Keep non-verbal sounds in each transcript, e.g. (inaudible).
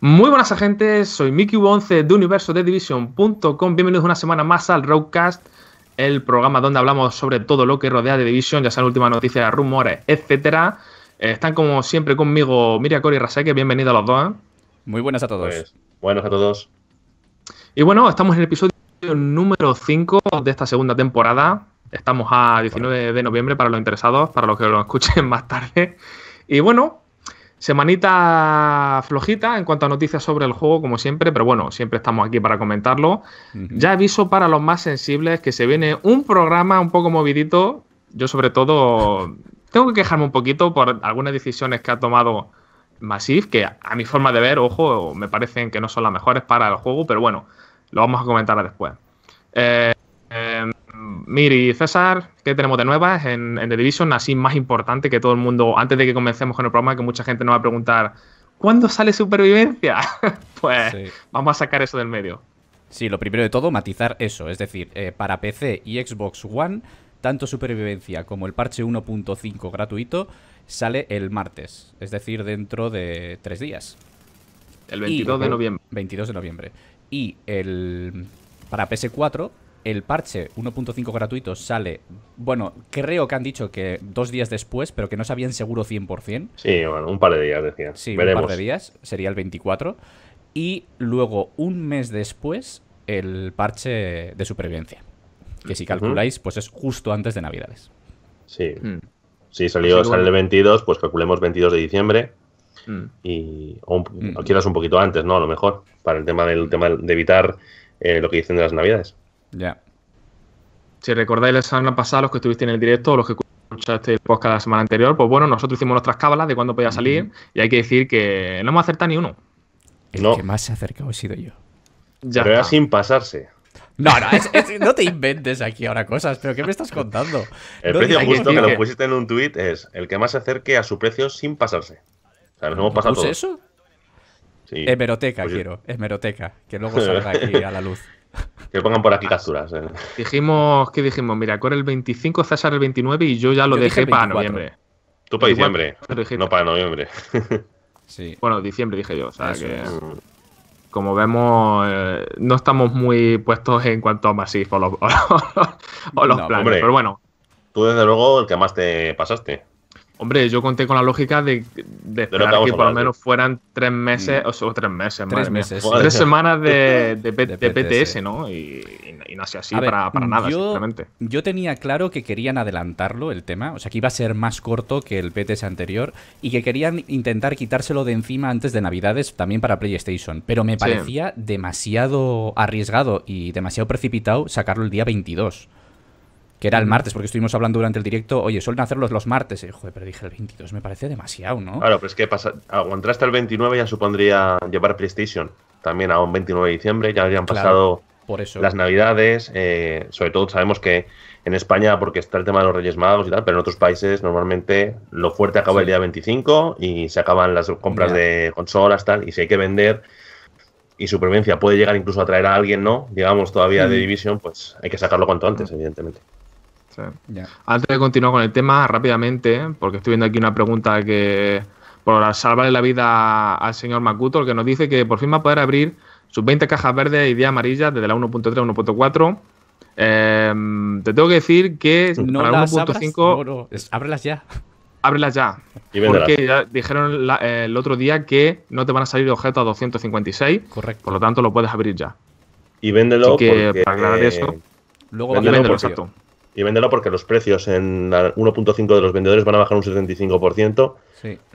Muy buenas agentes, soy Mickey 11 de Universo Bienvenidos una semana más al Roadcast, el programa donde hablamos sobre todo lo que rodea de Division, ya sean últimas noticias, rumores, etcétera. Eh, están como siempre conmigo Miria Cori y Raseque, bienvenidos a los dos. ¿eh? Muy buenas a todos. Pues, Buenos a todos. Y bueno, estamos en el episodio número 5 de esta segunda temporada. Estamos a 19 de noviembre para los interesados, para los que lo escuchen (laughs) más tarde. Y bueno, Semanita flojita en cuanto a noticias sobre el juego, como siempre, pero bueno, siempre estamos aquí para comentarlo. Ya aviso para los más sensibles que se viene un programa un poco movidito. Yo sobre todo tengo que quejarme un poquito por algunas decisiones que ha tomado Massive, que a mi forma de ver, ojo, me parecen que no son las mejores para el juego, pero bueno, lo vamos a comentar después. Eh, Miri y César, ¿qué tenemos de nuevas en, en, The Division? Así más importante que todo el mundo, antes de que comencemos con el programa, que mucha gente nos va a preguntar, ¿cuándo sale Supervivencia? (laughs) pues vamos a sacar eso del medio. Sí, lo primero de todo, matizar eso, es decir, eh, para PC y Xbox One, tanto Supervivencia como el parche 1.5 gratuito sale el martes, es decir, dentro de tres días. El 22 de noviembre. 22 de noviembre. Y el para PS4 el parche 1.5 gratuito sale, bueno, creo que han dicho que dos días después, pero que no sabían seguro 100%. Sí, bueno, un par de días decían. Sí, un par de días, sería el 24. Y luego, un mes después, el parche de supervivencia. Que si calculáis, pues es justo antes de Navidades. Sí. Hmm. Si salió, pues sale el 22, pues calculemos 22 de diciembre. Hmm. Y o, hmm. quieras un poquito antes, ¿no? A lo mejor, para el tema del tema de evitar eh, lo que dicen de las Navidades. Ya. Si recordáis la semana pasada, los que estuviste en el directo o los que escuchaste el podcast la semana anterior, pues bueno, nosotros hicimos nuestras cábalas de cuándo podía salir y hay que decir que no hemos acertado ni uno. El que más se ha acercado he sido yo. Ya Pero era sin pasarse. No, no, no te inventes aquí ahora cosas, pero ¿qué me estás contando? El precio justo que, lo pusiste en un tuit es el que más se acerque a su precio sin pasarse. O sea, nos hemos pasado. eso? Sí. Hemeroteca pues quiero, hemeroteca, que luego salga aquí a la luz. (laughs) Que pongan por aquí ah, capturas. Eh. Dijimos, que dijimos? Mira, con el 25, César el 29 y yo ya lo dejé para noviembre. Tú para diciembre, no para noviembre. (laughs) sí. Bueno, diciembre dije yo, o sea que... Como vemos, eh, no estamos muy puestos en cuanto a masivos o los, (laughs) planes, pero bueno. Tú desde luego el que más te pasaste. Hombre, yo conté con la lógica de, que, por lo menos fueran tres meses, mm. o, tres meses, tres, meses, tres semanas de, PTS, (laughs) ¿no? Y, no ha así para, nada, yo, Yo tenía claro que querían adelantarlo el tema, o sea, que iba a ser más corto que el PTS anterior y que querían intentar quitárselo de encima antes de Navidades también para PlayStation, pero me parecía demasiado arriesgado y demasiado precipitado sacarlo el día 22 que era el martes, porque estuvimos hablando durante el directo, oye, suelen hacerlos los martes. Eh, joder, pero dije el 22, me parece demasiado, ¿no? Claro, pero es que pasa, aguantar hasta el 29 ya supondría llevar PlayStation también a un 29 de diciembre, ya habrían pasado las navidades, eh, sobre todo sabemos que en España, porque está el tema de los Reyes Magos y tal, pero en otros países normalmente lo fuerte acaba el día 25 y se acaban las compras de consolas, tal, y si hay que vender y supervivencia puede llegar incluso a traer a alguien, ¿no? Digamos, todavía de Division, pues hay que sacarlo cuanto antes, evidentemente. Antes de continuar con el tema, rápidamente, porque estoy viendo aquí una pregunta que por salvarle la vida al señor Makuto, que nos dice que por fin va a poder abrir sus 20 cajas verdes y 10 amarillas desde la 1.3 a 1.4. Em, te tengo que decir que no para 1.5. ábrelas ya. Ábrelas ya. porque ya dijeron el otro día que no te van a salir objetos a 256. Correcto. Por lo tanto, lo puedes abrir ya. Y véndelo. Así que porque, para aclarar eh, eso. Luego exacto y véndelo porque los precios en 1.5 de los vendedores van a bajar un 75%,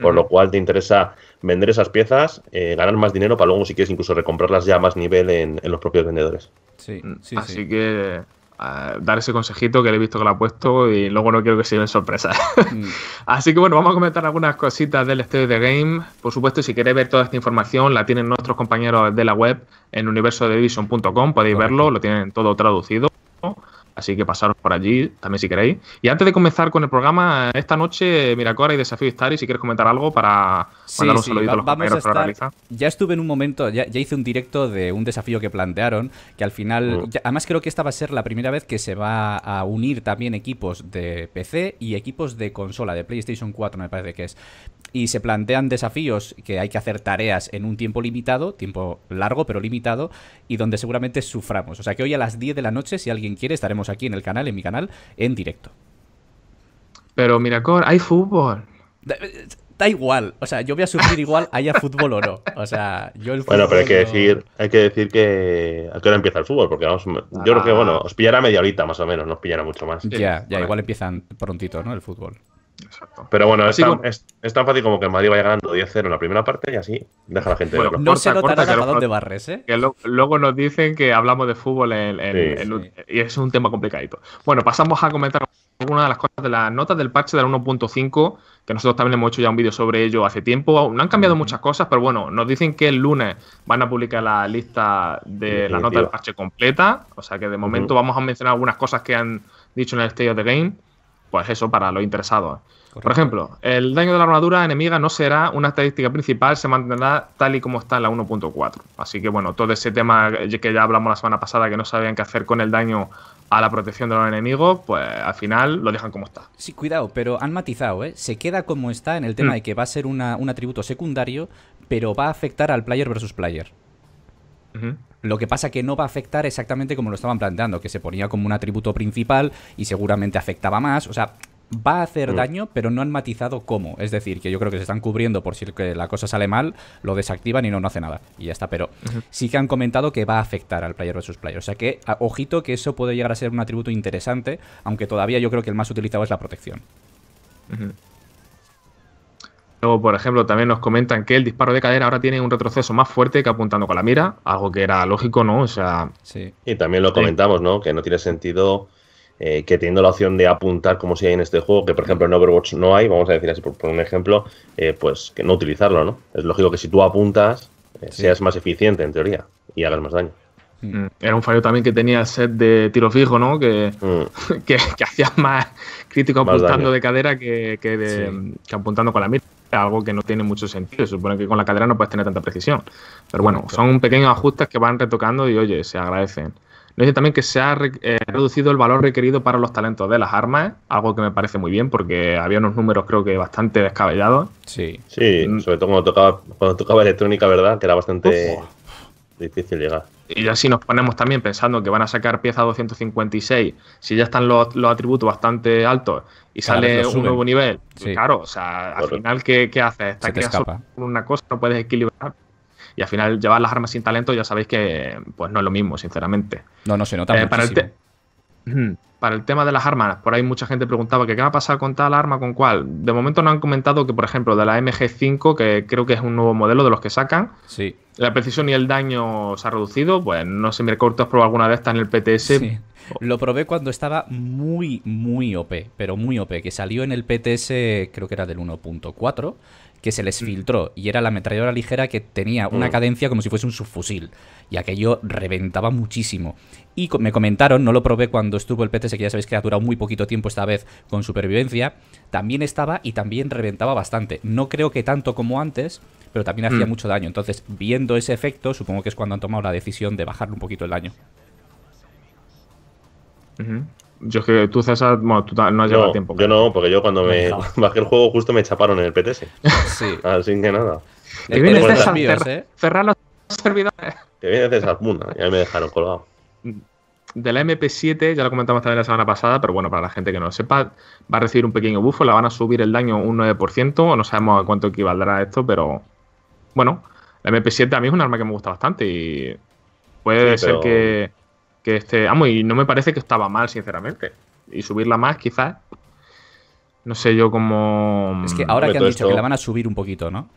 por lo cual te interesa vender esas piezas, eh, ganar más dinero para luego, si quieres, incluso recomprarlas ya a más nivel en, los propios vendedores. Mm, así que eh, dar ese consejito que le he visto que lo ha puesto y luego no quiero que se lleven sorpresas. Mm. (laughs) Así que bueno, vamos a comentar algunas cositas del estudio de Game. Por supuesto, si queréis ver toda esta información, la tienen nuestros compañeros de la web en universodevision.com podéis verlo, lo tienen todo traducido. Así que pasaros por allí también si queréis. Y antes de comenzar con el programa, esta noche, Miracora y Desafío Star, y si quieres comentar algo para sí, mandar un sí, a los compañeros Ya estuve en un momento, ya, hice un directo de un desafío que plantearon, que al final, además creo que esta va a ser la primera vez que se va a unir también equipos de PC y equipos de consola, de PlayStation 4 me parece que es. Y se plantean desafíos que hay que hacer tareas en un tiempo limitado, tiempo largo pero limitado, y donde seguramente suframos. O sea que hoy a las 10 de la noche, si alguien quiere, estaremos aquí en el canal, en mi canal, en directo. Pero Miracor, hay fútbol. Eh, da, igual, o sea, yo voy a sufrir (laughs) igual haya fútbol o no. O sea, yo Bueno, pero hay que decir, hay que decir que a empieza el fútbol, porque vamos, yo creo que ah. bueno, os pillará media horita más o menos, no os pillará mucho más. Ya, ya, igual empiezan prontito, ¿no? El fútbol. Pero bueno, es, tan, fácil como que el Madrid vaya ganando 10-0 en la primera parte y así deja la gente. no se que dónde barres, ¿eh? luego nos dicen que hablamos de fútbol y es un tema complicadito. Bueno, pasamos a comentar Algunas de las cosas de las notas del parche del 1.5, que nosotros también hemos hecho ya un vídeo sobre ello hace tiempo. No han cambiado muchas cosas, pero bueno, nos dicen que el lunes van a publicar la lista de la nota del parche completa. O sea que de momento vamos a mencionar algunas cosas que han dicho en el State of the Game pues eso, para los interesados. Por ejemplo, el daño de la armadura enemiga no será una estadística principal, se mantendrá tal y como está en la 1.4. Así que bueno, todo ese tema que ya hablamos la semana pasada, que no sabían qué hacer con el daño a la protección de los enemigos, pues al final lo dejan como está. Sí, cuidado, pero han matizado, ¿eh? Se queda como está en el tema mm. de que va a ser un atributo secundario, pero va a afectar al player versus player. Lo que pasa que no va a afectar exactamente como lo estaban planteando, que se ponía como un atributo principal y seguramente afectaba más. O sea, va a hacer mm. daño, pero no han matizado cómo. Es decir, que yo creo que se están cubriendo por si la cosa sale mal, lo desactivan y no, hace nada. Y ya está. Pero sí que han comentado que va a afectar al player versus player. O sea que, ojito, que eso puede llegar a ser un atributo interesante, aunque todavía yo creo que el más utilizado es la protección. Ajá Luego, por ejemplo, también nos comentan que el disparo de cadera ahora tiene un retroceso más fuerte que apuntando con la mira, algo que era lógico, ¿no? O sea. Y también lo comentamos, ¿no? Que no tiene sentido eh, que teniendo la opción de apuntar como si hay en este juego, que por ejemplo en Overwatch no hay, vamos a decir así por, un ejemplo, eh, pues que no utilizarlo, ¿no? Es lógico que si tú apuntas, eh, seas más eficiente en teoría y hagas más daño. Mm. Mm. Era un fallo también que tenía el set de tiro fijo, ¿no? Que, mm. (laughs) hacía más crítico apuntando de cadera que, que, que apuntando con la mira algo que no tiene mucho sentido. Se supone que con la cadera no puedes tener tanta precisión. Pero bueno, son pequeños ajustes que van retocando y oye, se agradecen. No dice también que se ha eh, reducido el valor requerido para los talentos de las armas, algo que me parece muy bien porque había unos números creo que bastante descabellados. Sí, sí, mm. sobre todo cuando tocaba, cuando tocaba electrónica, ¿verdad? Que era bastante difícil llegar y ya si nos ponemos también pensando que van a sacar pieza 256, si ya están los, atributos bastante altos y sale un nuevo nivel, pues claro, o sea, al final, ¿qué, qué haces? está que una cosa, no puedes equilibrar. Y al final llevar las armas sin talento ya sabéis que pues no es lo mismo, sinceramente. No, no se nota eh, para el (clears throat) para el tema de las armas, por ahí mucha gente preguntaba que qué va a pasar con tal arma, con cuál. De momento no han comentado que, por ejemplo, de la MG5, que creo que es un nuevo modelo de los que sacan, sí. la precisión y el daño se ha reducido. Pues no sé, me has probar alguna de estas en el PTS. Lo probé cuando estaba muy, muy OP, pero muy OP, que salió en el PTS, creo que era del 1.4 que se les mm. filtró y era la metralladora ligera que tenía una mm. cadencia como si fuese un subfusil y aquello reventaba muchísimo. Y me comentaron, no lo probé cuando estuvo el PTS, que ya sabéis que ha durado muy poquito tiempo esta vez con supervivencia, también estaba y también reventaba bastante. No creo que tanto como antes, pero también hacía mm. mucho daño. Entonces, viendo ese efecto, supongo que es cuando han tomado la decisión de bajarle un poquito el daño. Yo es que tú, César, bueno, tú no has llevado tiempo. Yo no, porque yo cuando me (laughs) bajé el juego justo me chaparon en el PTS. Sí. Así que nada. Te ¿eh? viene César, ¿eh? cerrar los servidores. Te vienes y a mí me dejaron colgado. De la MP7, ya lo comentamos también la semana pasada, pero bueno, para la gente que no lo sepa, va a recibir un pequeño buffo, la van a subir el daño un 9%, no sabemos a cuánto equivaldrá esto, pero bueno, la MP7 a mí es un arma que me gusta bastante y puede ser que que este, amo y no me parece que estaba mal, sinceramente. Y subirla más, quizás. No sé yo cómo. Mm, es que ahora que han dicho que la van a subir un poquito, ¿no?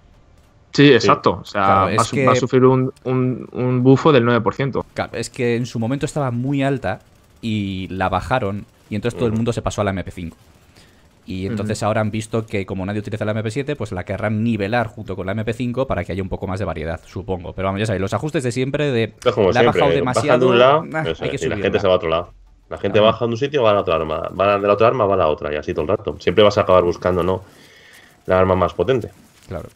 Sí, exacto. O sea, va, a sufrir un, un, bufo del 9%. es que en su momento estaba muy alta y la bajaron y entonces todo el mundo se pasó a la MP5. Y entonces ahora han visto que como nadie utiliza la MP7, pues la querrán nivelar junto con la MP5 para que haya un poco más de variedad, supongo. Pero vamos, ya sabéis, los ajustes de siempre de la siempre, bajado demasiado. un lado, ah, y la gente se va a otro lado. La gente baja de un sitio va a la otra arma, va de la otra arma va a la otra y así todo el rato. Siempre vas a acabar buscando, ¿no? La arma más potente. Claro.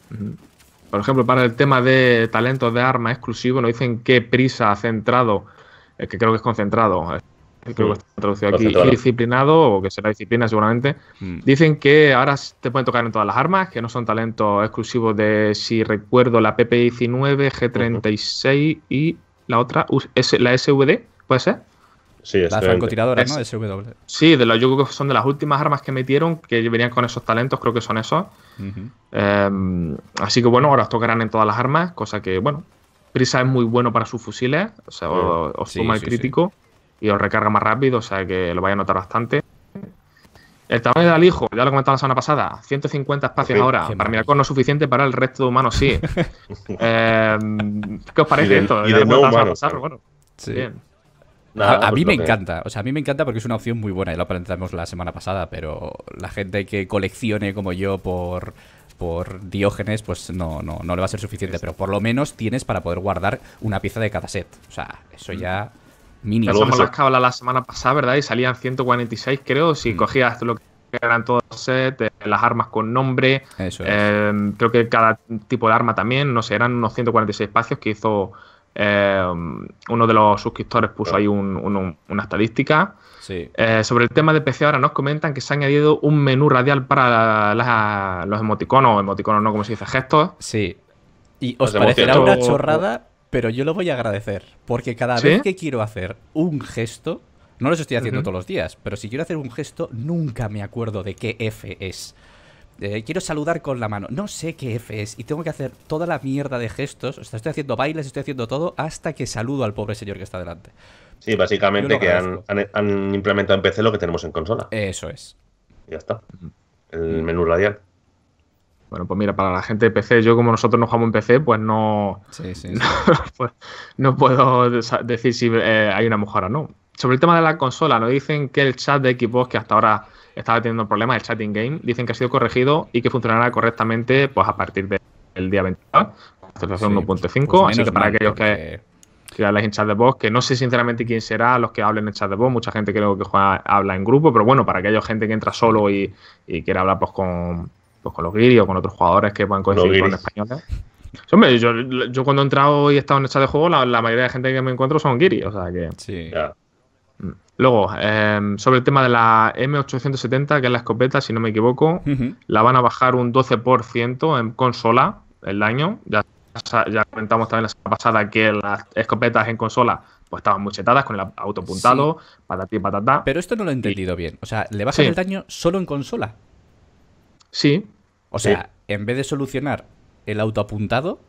Por ejemplo, para el tema de talentos de arma exclusivo, nos dicen qué prisa centrado, eh, que creo que es concentrado, que mm. está traducido aquí, disciplinado, o que será disciplina seguramente. Mm. Dicen que ahora te pueden tocar en todas las armas, que no son talentos exclusivos de, si recuerdo, la PP19, G36 y la otra, la SVD, ¿puede ser? Sí, la este, francotiradora, ¿no? SW. Sí, de los, yo creo que son de las últimas armas que metieron, que venían con esos talentos, creo que son esos. Em, así que bueno, ahora tocarán en todas las armas, cosa que, bueno, Prisa es muy bueno para sus fusiles, o sea, os, crítico y os recarga más rápido, o sea que lo vais a notar bastante. El tamaño del alijo ya lo comentaba la semana pasada, 150 espacios ahora. Para Miracor no es suficiente, para el resto de humanos sí. (laughs) Em, ¿Qué os parece esto? Y de Bueno, a, pues mí me encanta, o sea, a mí me encanta porque es una opción muy buena, y lo planteamos la semana pasada, pero la gente que coleccione como yo por, por Diógenes, pues no, no, no le va a ser suficiente, pero por lo menos tienes para poder guardar una pieza de cada set. O sea, eso ya... Mínimo. las la semana pasada, ¿verdad? Y salían 146, creo. Si mm. cogías lo que eran todos sets, eh, las armas con nombre. Em, creo que cada tipo de arma también, no sé, eran unos 146 espacios que hizo em, uno de los suscriptores, puso ahí una estadística. Eh, sobre el tema de PC, ahora nos comentan que se ha añadido un menú radial para los emoticonos, emoticonos no, como se dice, gestos. Sí. Y os parecerá una chorrada, pero yo lo voy a agradecer, porque cada vez que quiero hacer un gesto, no lo estoy haciendo todos los días, pero si quiero hacer un gesto, nunca me acuerdo de qué F es. Eh, quiero saludar con la mano, no sé qué F es, y tengo que hacer toda la mierda de gestos, o sea, estoy haciendo bailes, estoy haciendo todo, hasta que saludo al pobre señor que está delante. Sí, básicamente que han, implementado en PC lo que tenemos en consola. Eso es. Ya está. El menú radial. Bueno, pues mira, para la gente de PC, yo como nosotros no jugamos en PC, pues no, (laughs) no, puedo decir si eh, hay una mejora o no. Sobre el tema de la consola, nos dicen que el chat de Xbox, que hasta ahora estaba teniendo problemas, el chat in-game, dicen que ha sido corregido y que funcionará correctamente pues a partir del de día 22, actualización 1.5, así que para aquellos que, que en chat de voz, que no sé sinceramente quién será los que hablen en chat de voz, mucha gente creo que juega, habla en grupo, pero bueno, para aquellos gente que entra solo y, y quiere hablar pues con pues con los giri o con otros jugadores que puedan coincidir con españoles. Hombre, yo, cuando he entrado y he estado en esta de juego, la, mayoría de gente que me encuentro son giri o sea que. Sí. Mm. Luego, em, sobre el tema de la M870, que es la escopeta, si no me equivoco, la van a bajar un 12% en consola el daño Ya, ya comentamos también la semana pasada que las escopetas en consola pues estaban muchetadas con el autopuntado, apuntado patatá. Pero esto no lo he entendido bien. O sea, le bajan el daño solo en consola. Sí. O sea, en vez de solucionar el autoapuntado,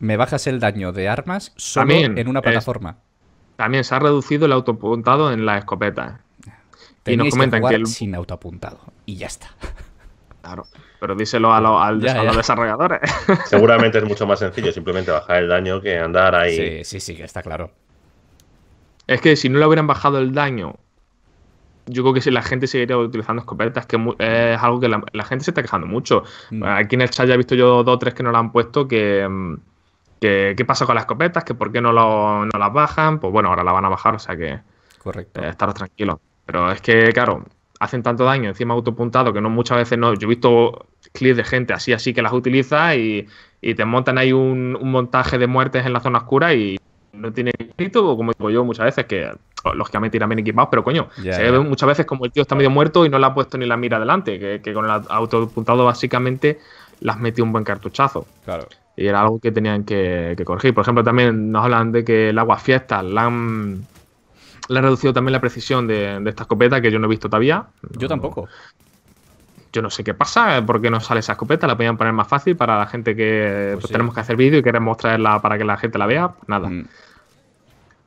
me bajas el daño de armas solo en una plataforma. también se ha reducido el autoapuntado en la escopeta. y nos comentan que, el... sin autoapuntado. Y ya está. Claro, pero díselo a, (laughs) a, los desarrolladores. (laughs) Seguramente es mucho más sencillo simplemente bajar el daño que andar ahí. Sí, sí, sí, que está claro. Es que si no le hubieran bajado el daño yo creo que si la gente seguiría utilizando escopetas, que es algo que la, gente se está quejando mucho. Mm. Eh, aquí en el chat ya he visto yo dos o tres que no la han puesto, que, qué pasa con las escopetas, que por qué no, lo, no, las bajan. Pues bueno, ahora la van a bajar, o sea que Correcto. estar eh, estaros tranquilos. Pero es que, claro, hacen tanto daño encima autopuntado que no muchas veces no. Yo he visto clips de gente así, así que las utiliza y, y te montan ahí un, un montaje de muertes en la zona oscura y no tiene escrito, como digo yo muchas veces, que oh, lógicamente irán bien equipados, pero coño, muchas veces como el tío está medio muerto y no le ha puesto ni la mira adelante, que, con el auto apuntado básicamente las metió un buen cartuchazo. Claro. Y era algo que tenían que, corregir. Por ejemplo, también nos hablan de que el agua fiesta la le han reducido también la precisión de, esta escopeta, que yo no he visto todavía. Yo tampoco. Yo no sé qué pasa, eh, por qué no sale esa escopeta, la podían poner más fácil para la gente que pues, pues tenemos que hacer vídeo y queremos traerla para que la gente la vea, nada. Mm.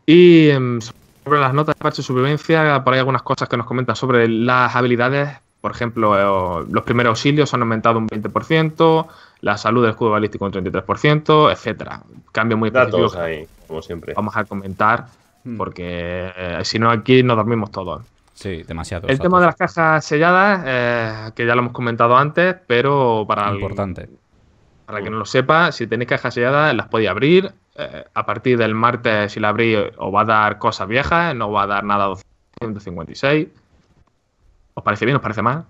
Y em, sobre las notas de parche de supervivencia, por ahí algunas cosas que nos comentan sobre las habilidades. Por ejemplo, eh, los primeros auxilios han aumentado un 20%, la salud del escudo balístico un 33%, etcétera. Cambio muy específico. ahí, como siempre. Vamos a comentar, mm. porque eh, si no aquí nos dormimos todos demasiado. El tema de las cajas selladas, eh, que ya lo hemos comentado antes, pero para. Importante. para que no lo sepa, si tenéis cajas selladas, las podéis abrir. Eh, a partir del martes, si la abrís, os va a dar cosas viejas, no va a dar nada 256. ¿Os parece bien? ¿Os parece mal?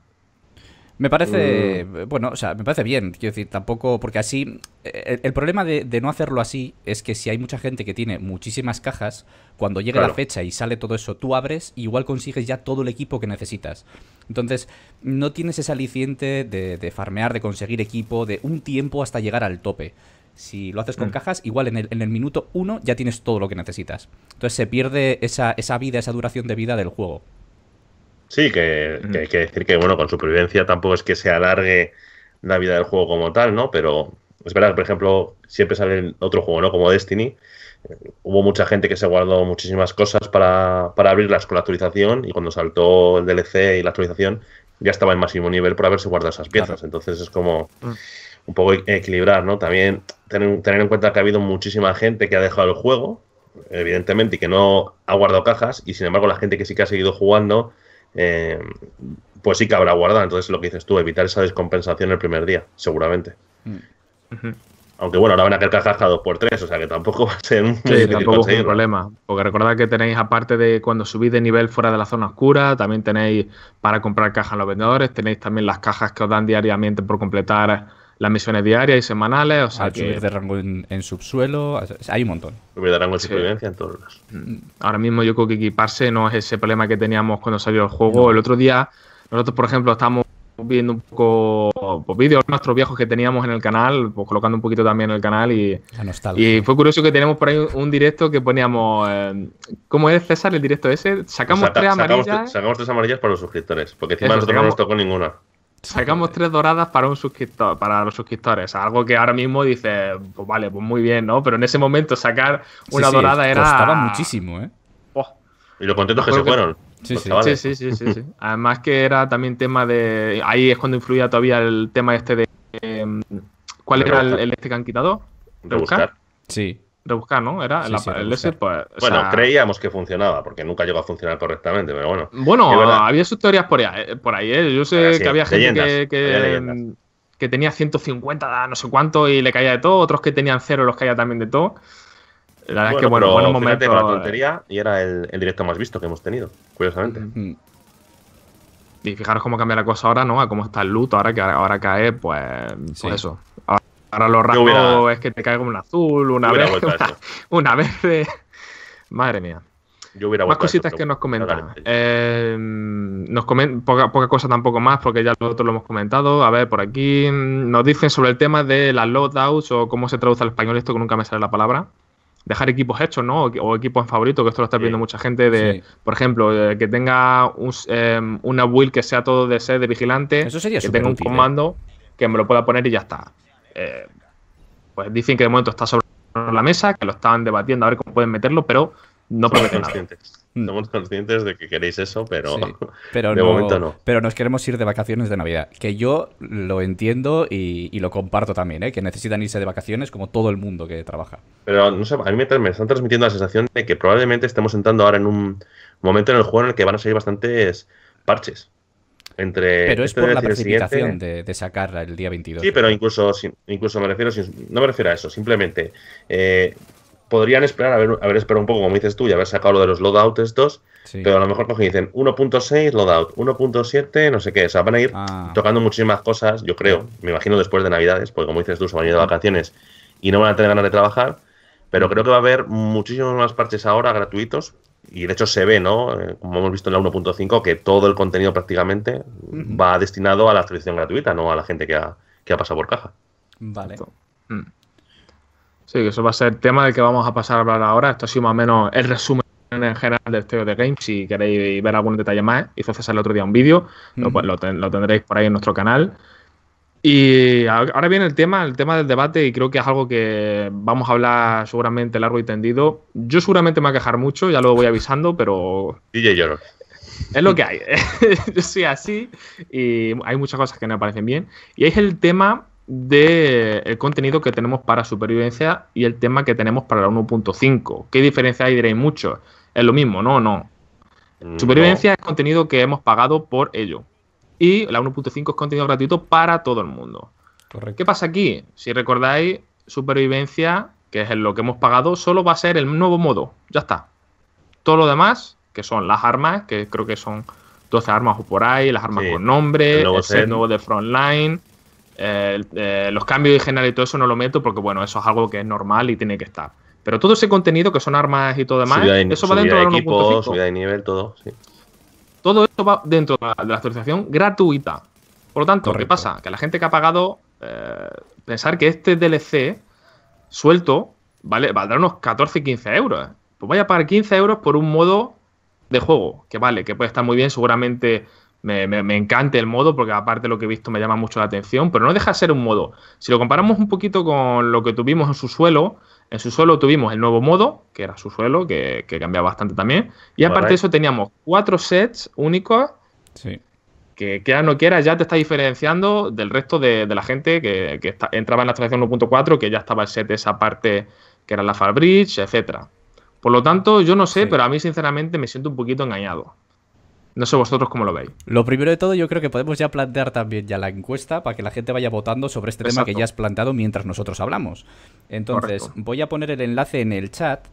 Me parece, mm. eh, bueno, o sea, me parece bien, quiero decir, tampoco, porque así, eh, el, problema de, no hacerlo así es que si hay mucha gente que tiene muchísimas cajas, cuando llega la fecha y sale todo eso, tú abres, y igual consigues ya todo el equipo que necesitas. Entonces, no tienes ese aliciente de, farmear, de conseguir equipo, de un tiempo hasta llegar al tope. Si lo haces con mm. cajas, igual en el, minuto uno ya tienes todo lo que necesitas. Entonces se pierde esa, esa vida, esa duración de vida del juego. Sí, que, hay que decir que, bueno, con supervivencia tampoco es que se alargue la vida del juego como tal, ¿no? Pero es verdad por ejemplo, siempre sale otro juego, ¿no? Como Destiny. Eh, hubo mucha gente que se guardó muchísimas cosas para, para abrirlas con la actualización y cuando saltó el DLC y la actualización ya estaba en máximo nivel por haberse guardado esas piezas. Entonces es como mm. un poco equilibrar, ¿no? También tener, tener en cuenta que ha habido muchísima gente que ha dejado el juego, evidentemente, y que no ha guardado cajas, y sin embargo la gente que sí que ha seguido jugando eh, pues sí que habrá guardado. Entonces, lo que dices tú, evitar esa descompensación el primer día, seguramente. Mm. Aunque bueno, ahora van a cajas caja 2x3, o sea que tampoco (laughs) va a ser un, sí, tampoco problema. Porque recordad que tenéis, aparte de cuando subís de nivel fuera de la zona oscura, también tenéis para comprar cajas los vendedores, tenéis también las cajas que os dan diariamente por completar las misiones diarias y semanales. O sea de rango en, subsuelo, hay un montón. de rango en todos mm, Ahora mismo yo creo que equiparse no es ese problema que teníamos cuando salió el juego. El otro día, nosotros, por ejemplo, estábamos viendo un poco pues, vídeos nuestros viejos que teníamos en el canal, pues colocando un poquito también en el canal y, y fue curioso que tenemos por ahí un, directo que poníamos eh, ¿Cómo es César el directo ese? Sacamos tres amarillas. Sacamos tres amarillas para los suscriptores, porque encima nosotros no nos tocó ninguna. Sacamos tres doradas para un suscriptor, para los suscriptores. Algo que ahora mismo dices, pues vale, pues muy bien, ¿no? Pero en ese momento sacar una dorada era. Costaba muchísimo, ¿eh? ¡Oh! Y lo contentos que se fueron. Sí, sí, sí, sí, sí, (laughs) Además que era también tema de. Ahí es cuando influía todavía el tema este de. Em, ¿Cuál era el, este que han quitado? Sí rebuscar, ¿no? Era el pues, Bueno, creíamos que funcionaba, porque nunca llegó a funcionar correctamente, pero bueno. Bueno, había sus teorías por ahí, eh, por ahí ¿eh? Yo sé que había gente que, tenía 150, no sé cuánto, y le caía de todo, otros que tenían cero, los caía también de todo. La verdad es que, bueno, buen momento la eh. tontería y era el, directo más visto que hemos tenido, curiosamente. Y fijaros cómo cambia la cosa ahora, ¿no? A cómo está el luto ahora que ahora cae, pues, pues eso. Ahora lo raro es que te cae como un azul, una vez. (laughs) Una, vez Madre mía. Yo hubiera más cositas que nos comentan. Pues. Eh, nos poca, cosa tampoco más, porque ya nosotros lo hemos comentado. A ver, por aquí mm, nos dicen sobre el tema de las loadouts o cómo se traduce al español esto que nunca me sale la palabra dejar equipos hechos, ¿no? O, equipos en favorito, que esto lo está viendo mucha gente, de, por ejemplo, eh, que tenga em, una build que sea todo de sed de vigilante, Eso sería que tenga un ¿eh? comando que me lo pueda poner y ya está. Eh, pues dicen que de momento está sobre la mesa, que lo están debatiendo a ver cómo pueden meterlo, pero no prometen nada. Somos conscientes de que queréis eso, pero, (laughs) de momento no. Pero nos queremos ir de vacaciones de Navidad, que yo lo entiendo y, lo comparto también, ¿eh? que necesitan irse de vacaciones como todo el mundo que trabaja. Pero no sé, a mí me, me están transmitiendo la sensación de que probablemente estemos entrando ahora en un momento en el juego en el que van a salir bastantes parches. Pero es este por la precipitación de, de, sacarla el día 22. Sí, pero incluso, incluso me refiero, no me refiero a eso, simplemente eh, podrían esperar, haber, esperado un poco, como dices tú, y haber sacado lo de los loadouts estos, pero a lo mejor cogen y dicen 1.6 loadout, 1.7, no sé qué, o sea, van a ir ah. tocando muchísimas cosas, yo creo, me imagino después de Navidades, porque como dices tú, se van a ir de vacaciones y no van a tener ganas de trabajar, pero creo que va a haber muchísimos más parches ahora gratuitos y de hecho se ve, ¿no? Eh, como hemos visto en la 1.5, que todo el contenido prácticamente va destinado a la actualización gratuita, no a la gente que ha, que ha pasado por caja. Vale. Mm. Sí, eso va a ser el tema del que vamos a pasar a hablar ahora. Esto ha sido más o menos el resumen en general del teorio de Games. Si queréis ver algún detalle más, hizo César el otro día un vídeo, lo, lo, tendréis por ahí en nuestro canal. Y ahora viene el tema, el tema del debate, y creo que es algo que vamos a hablar seguramente largo y tendido. Yo seguramente me voy a quejar mucho, ya lo voy avisando, pero. DJ lloro. Es lo que hay. (laughs) Yo soy así y hay muchas cosas que no me parecen bien. Y es el tema del contenido que tenemos para supervivencia y el tema que tenemos para la 1.5. ¿Qué diferencia hay? Diréis mucho. Es lo mismo, no. no. Mm, supervivencia es contenido que hemos pagado por ello y la 1.5 es contenido gratuito para todo el mundo. ¿Qué pasa aquí? Si recordáis, supervivencia, que es lo que hemos pagado, solo va a ser el nuevo modo. Ya está. Todo lo demás, que son las armas, que creo que son 12 armas o por ahí, las armas con nombre, el, nuevo de Frontline. Eh, eh, los cambios de general y todo eso no lo meto porque, bueno, eso es algo que es normal y tiene que estar. Pero todo ese contenido que son armas y todo demás, eso va dentro de, de 1.5, subida de nivel, todo. Sí. Todo esto va dentro de la, actualización gratuita. Por lo tanto, ¿qué pasa? Que la gente que ha pagado, eh, pensar que este DLC suelto vale, valdrá unos 14, 15 euros. Pues vaya a pagar 15 euros por un modo de juego, que vale, que puede estar muy bien, seguramente me, encante el modo, porque aparte lo que he visto me llama mucho la atención, pero no deja de ser un modo. Si lo comparamos un poquito con lo que tuvimos en su suelo, en su suelo tuvimos el nuevo modo, que era su suelo, que, que cambiaba bastante también. Y aparte de eso teníamos cuatro sets únicos. Sí. Que quiera no quiera, ya te está diferenciando del resto de, la gente que, entraba en la actualización 1.4, que ya estaba el set de esa parte que era la Bridge, etcétera. Por lo tanto, yo no sé, pero a mí sinceramente me siento un poquito engañado. No sé vosotros cómo lo veis. Lo primero de todo, yo creo que podemos ya plantear también ya la encuesta para que la gente vaya votando sobre este tema que ya has planteado mientras nosotros hablamos. Entonces, voy a poner el enlace en el chat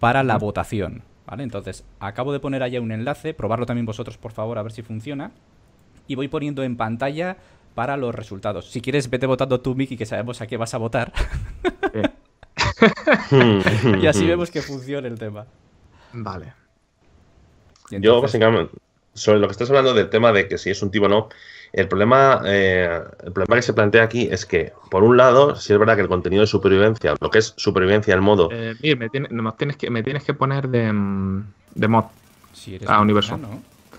para la votación. ¿Vale? Entonces, acabo de poner allá un enlace, probarlo también vosotros, por favor, a ver si funciona. Y voy poniendo en pantalla para los resultados. Si quieres, vete votando tú, Miki, que sabemos a qué vas a votar. (laughs) y así (laughs) vemos que funciona el tema. Vale. Yo básicamente, sobre lo que estás hablando del tema de que si es un tipo o no, el problema, eh, el problema que se plantea aquí es que, por un lado, si es verdad que el contenido de supervivencia, lo que es supervivencia, el modo... Eh, me, tienes que, me tienes que poner de, mm, de mod a universo.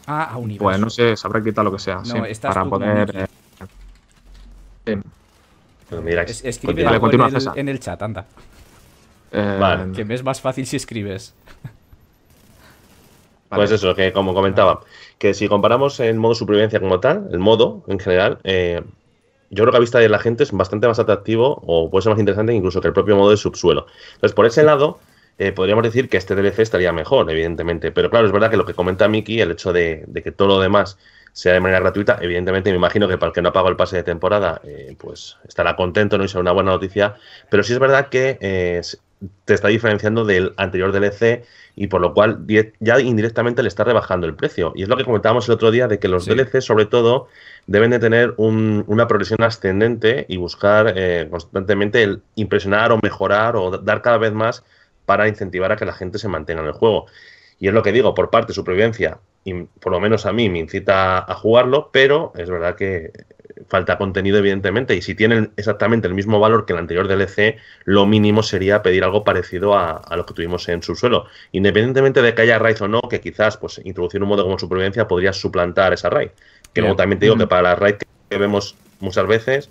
Ah, a universo. Pues no sé, sabrá quitar lo que sea. No, para poner eh, em. mira, escribe en, el, chat, anda. Eh, vale. Que me es más fácil si escribes. Pues eso, que como comentaba, que si comparamos el modo supervivencia como tal, el modo en general, eh, yo creo que a vista de la gente es bastante más atractivo o puede ser más interesante incluso que el propio modo de subsuelo. Entonces, por ese lado, eh, podríamos decir que este DLC estaría mejor, evidentemente. Pero claro, es verdad que lo que comenta Miki, el hecho de, que todo lo demás sea de manera gratuita, evidentemente me imagino que para el que no ha el pase de temporada, eh, pues estará contento, ¿no? Y será una buena noticia. Pero sí es verdad que te está diferenciando del anterior DLC y por lo cual ya indirectamente le está rebajando el precio. Y es lo que comentábamos el otro día de que los DLC sobre todo deben de tener una progresión ascendente y buscar eh, constantemente el impresionar o mejorar o dar cada vez más para incentivar a que la gente se mantenga en el juego. Y es lo que digo, por parte de supervivencia, y por lo menos a mí me incita a jugarlo, pero es verdad que falta contenido, evidentemente, y si tienen exactamente el mismo valor que el anterior DLC, lo mínimo sería pedir algo parecido a, lo que tuvimos en su suelo. Independientemente de que haya raid o no, que quizás pues introducir un modo como supervivencia podría suplantar esa raid. Que luego también te digo que mm. para la raid que vemos muchas veces,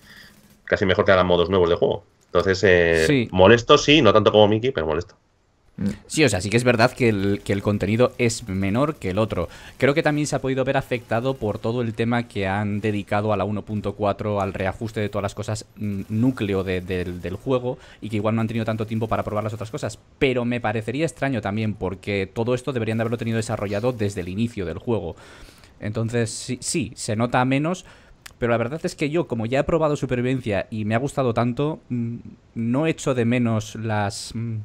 casi mejor que hagan modos nuevos de juego. Entonces, eh, molesto sí, no tanto como Mickey, pero molesto. Sí, o sea, sí que es verdad que el, contenido es menor que el otro. Creo que también se ha podido ver afectado por todo el tema que han dedicado a la 1.4, al reajuste de todas las cosas mm, núcleo del juego y que igual no han tenido tanto tiempo para probar las otras cosas. Pero me parecería extraño también porque todo esto deberían de haberlo tenido desarrollado desde el inicio del juego. Entonces, sí se nota menos, pero la verdad es que yo, como ya he probado supervivencia y me ha gustado tanto, mm, no echo de menos las mm,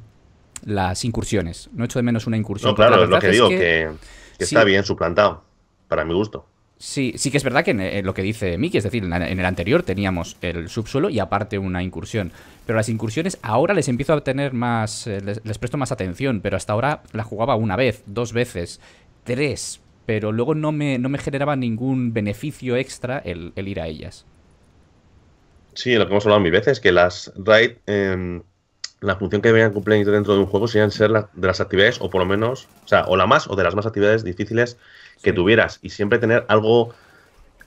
las incursiones. No echo de menos una incursión. No, claro, lo que digo, que, está bien suplantado, para mi gusto. Sí, sí que es verdad que lo que dice Miki, es decir, en, el anterior teníamos el subsuelo y aparte una incursión. Pero las incursiones ahora les empiezo a tener más, eh, les, presto más atención, pero hasta ahora la jugaba una vez, dos veces, tres, pero luego no me, no me generaba ningún beneficio extra el, ir a ellas. Sí, lo que hemos hablado mil veces, que las raid em, la función que deberían cumplir dentro de un juego serían ser de las actividades, o por lo menos, o sea, o la más, o de las más actividades difíciles que tuvieras. Y siempre tener algo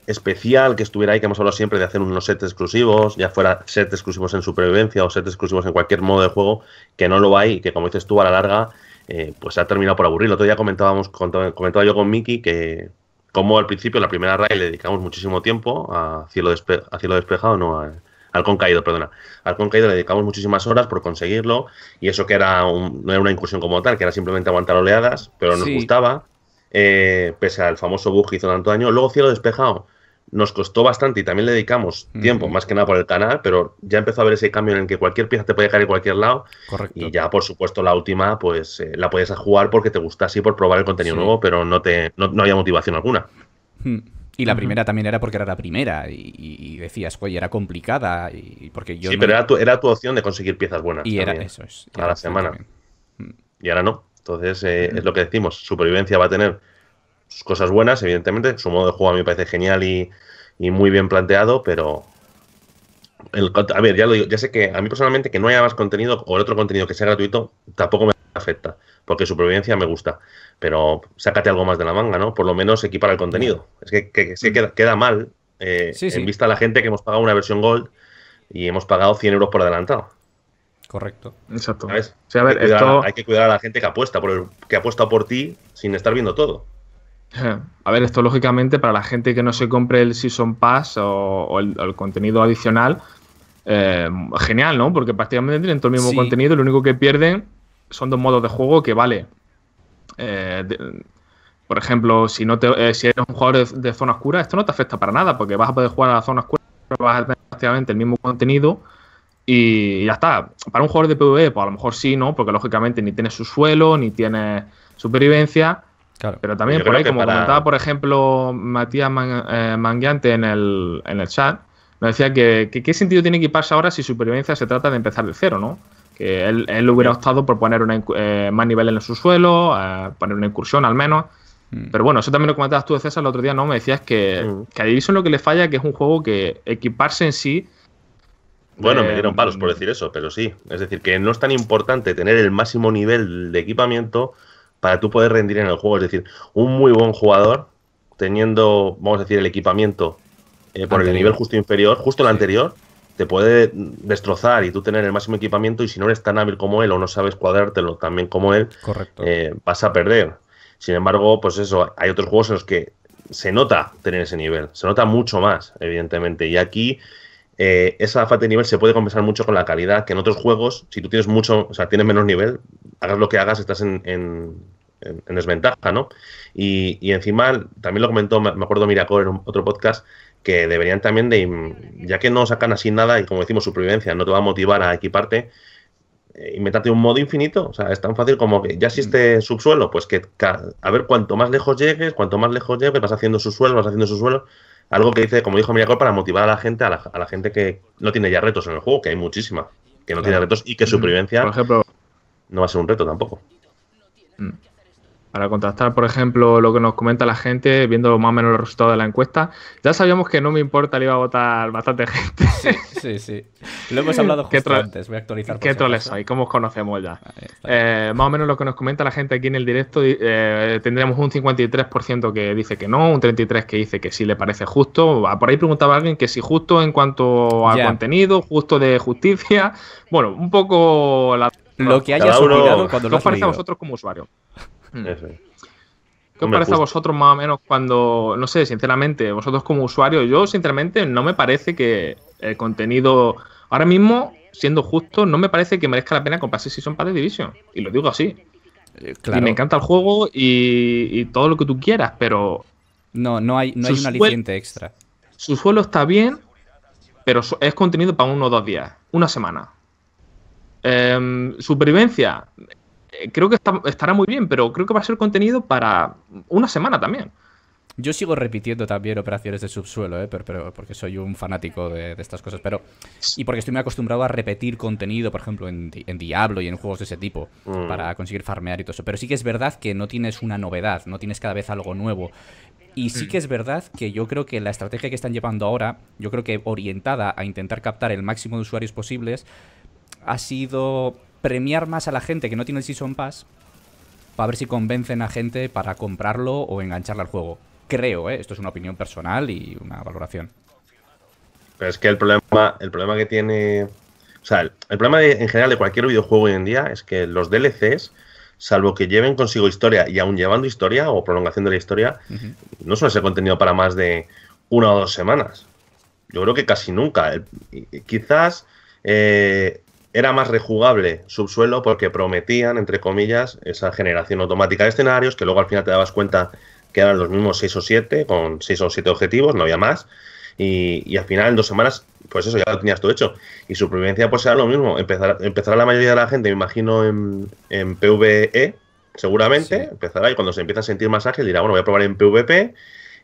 especial que estuviera ahí, que hemos hablado siempre de hacer unos sets exclusivos, ya fuera sets exclusivos en supervivencia o sets exclusivos en cualquier modo de juego, que no lo hay y que, como dices tú, a la larga, eh, pues se ha terminado por aburrir. El otro día comentábamos, comentaba yo con Miki que, como al principio, la primera raid le dedicamos muchísimo tiempo a cielo, a cielo despejado, no a al Caído, perdona. Al concaído le dedicamos muchísimas horas por conseguirlo y eso que era no era una incursión como tal, que era simplemente aguantar oleadas, pero nos gustaba, eh, pese al famoso bug que hizo tanto daño. Luego Cielo Despejado nos costó bastante y también le dedicamos tiempo, más que nada por el canal, pero ya empezó a haber ese cambio en el que cualquier pieza te puede caer en cualquier lado. Y ya, por supuesto, la última, pues eh, la puedes jugar porque te gusta así, por probar el contenido nuevo, pero no, te, no, había motivación alguna. Hmm. Y la primera también era porque era la primera. Y, decías, oye, era complicada. Y porque yo sí, pero era tu, era tu opción de conseguir piezas buenas. Y era eso, es. A la semana. Mm. Y ahora no. Entonces, eh, es lo que decimos. Supervivencia va a tener sus cosas buenas, evidentemente. Su modo de juego a mí me parece genial y, muy bien planteado, pero. a ver, ya, ya sé que a mí personalmente que no haya más contenido o el otro contenido que sea gratuito tampoco me afecta porque supervivencia me gusta. Pero sácate algo más de la manga, ¿no? Por lo menos equipar el contenido. Es que, que, queda, mal eh, en vista a la gente que hemos pagado una versión Gold y hemos pagado 100 euros por adelantado. Correcto. Exacto. hay, que cuidar, a la gente que apuesta por el, que por ti sin estar viendo todo. (laughs) A ver, esto lógicamente para la gente que no se compre el Season Pass o, el, contenido adicional, eh, genial, ¿no? Porque prácticamente tienen todo el mismo contenido, lo único que pierden son dos modos de juego que vale. Eh, por ejemplo, si no te, eh, si eres un jugador de, zona oscura, esto no te afecta para nada, porque vas a poder jugar a la zona oscura, vas a tener prácticamente el mismo contenido y ya está. Para un jugador de PvE, pues a lo mejor sí, ¿no? Porque lógicamente ni tiene su suelo, ni tiene supervivencia. Pero también por ahí, como comentaba, por ejemplo, Matías eh, Mangiante en el, en el chat, me decía que, qué sentido tiene equiparse ahora si supervivencia se trata de empezar de cero, ¿no? que eh, él, él hubiera optado por poner una, eh, más nivel en su suelo, eh, poner una incursión al menos. Mm. Pero bueno, eso también lo comentabas tú César el otro día, ¿no? Me decías que, mm. a Division lo que le falla que es un juego que equiparse en sí. Bueno, me dieron palos por mm. decir eso, pero sí. Es decir, que no es tan importante tener el máximo nivel de equipamiento para tú poder rendir en el juego. Es decir, un muy buen jugador, teniendo, vamos a decir, el equipamiento por el nivel justo inferior, justo el anterior, te puede destrozar y tú tener el máximo equipamiento y si no eres tan hábil como él o no sabes cuadrártelo también como él, eh, vas a perder. Sin embargo, pues eso, hay otros juegos en los que se nota tener ese nivel, se nota mucho más, evidentemente. Y aquí eh, esa falta de nivel se puede compensar mucho con la calidad, que en otros juegos, si tú tienes mucho, o sea, tienes menos nivel, hagas lo que hagas, estás en, desventaja, ¿no? Y, encima, también lo comentó, me acuerdo Miracor en otro podcast, que deberían también de, mm, ya que no sacan así nada y como decimos supervivencia, no te va a motivar a equiparte, eh, inventarte un modo infinito, o sea, es tan fácil como que ya existe mm. subsuelo, pues que a ver cuanto más lejos llegues, cuanto más lejos llegues, vas haciendo subsuelo, vas haciendo subsuelo, algo que dice, como dijo Miracol, para motivar a la gente, a la, gente que no tiene ya retos en el juego, que hay muchísima, que no tiene retos y que mm. supervivencia no va a ser un reto tampoco para contrastar, por ejemplo, lo que nos comenta la gente, viendo más o menos los resultados de la encuesta, ya sabíamos que no me importa, le iba a votar bastante (laughs) gente. Sí, sí, Lo hemos hablado justo antes, voy a actualizar. ¿Qué troles hay? ¿Cómo os conocemos ya? Eh, más o menos lo que nos comenta la gente aquí en el directo, eh, Tendríamos un 53% que dice que no, un 33% que dice que sí le parece justo. Ah, por ahí preguntaba alguien que si justo en cuanto a contenido, justo de justicia. Bueno, un poco Lo que haya olvidado cuando lo parece a vosotros como usuario? Mm. ¿Qué os parece a vosotros más o menos cuando, no sé, sinceramente, vosotros como usuarios, yo sinceramente no me parece que el contenido, ahora mismo, siendo justo, no me parece que merezca la pena comprarse son son de Division. Y lo digo así. Eh, y me encanta el juego y, todo lo que tú quieras, pero... No, no hay, no hay un aliciente extra. Su suelo está bien, pero es contenido para uno o dos días, una semana. Em, supervivencia, eh, creo que estará muy bien, pero creo que va a ser contenido para una semana también. Yo sigo repitiendo también operaciones de subsuelo, ¿eh? pero, porque soy un fanático de, estas cosas. Pero, y porque estoy muy acostumbrado a repetir contenido, por ejemplo, en, Diablo y en juegos de ese tipo, mm. para conseguir farmear y todo eso. Pero sí que es verdad que no tienes una novedad, no tienes cada vez algo nuevo. Y sí que es verdad que yo creo que la estrategia que están llevando ahora, yo creo que orientada a intentar captar el máximo de usuarios posibles, ha sido premiar más a la gente que no tiene el Season Pass para ver si convencen a gente para comprarlo o engancharla al juego. Creo, ¿eh? esto es una opinión personal y una valoración. Pero es que el problema, el problema que tiene. O sea, el, problema en general de cualquier videojuego hoy en día es que los DLCs, salvo que lleven consigo historia y aún llevando historia o prolongación de la historia, no suele ser contenido para más de una o dos semanas. Yo creo que casi nunca. quizás eh, era más rejugable subsuelo porque prometían, entre comillas, esa generación automática de escenarios que luego al final te dabas cuenta que eran los mismos 6 o 7, con 6 o 7 objetivos, no había más. Y, y, al final en dos semanas, pues eso, ya lo tenías todo hecho. Y su supervivencia pues era lo mismo. Empezar, empezará la mayoría de la gente, me imagino, en, en PvE, seguramente. Empezará y cuando se empieza a sentir más ágil dirá, bueno, voy a probar en PvP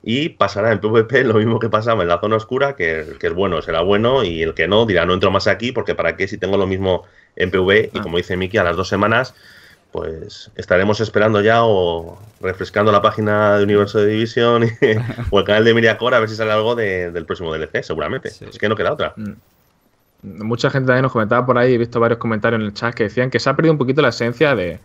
y pasará en PvP lo mismo que pasaba en la zona oscura, que, el que, es bueno, será bueno, y el que no dirá, no entro más aquí, porque para qué si tengo lo mismo en Pv y ah. como dice Miki, a las dos semanas, pues estaremos esperando ya o refrescando la página de Universo de División (laughs) o el canal de Miriacore a ver si sale algo del próximo DLC, seguramente. Es que no queda otra. Mm. mucha gente también nos comentaba por ahí, he visto varios comentarios en el chat que decían que se ha perdido un poquito la esencia de,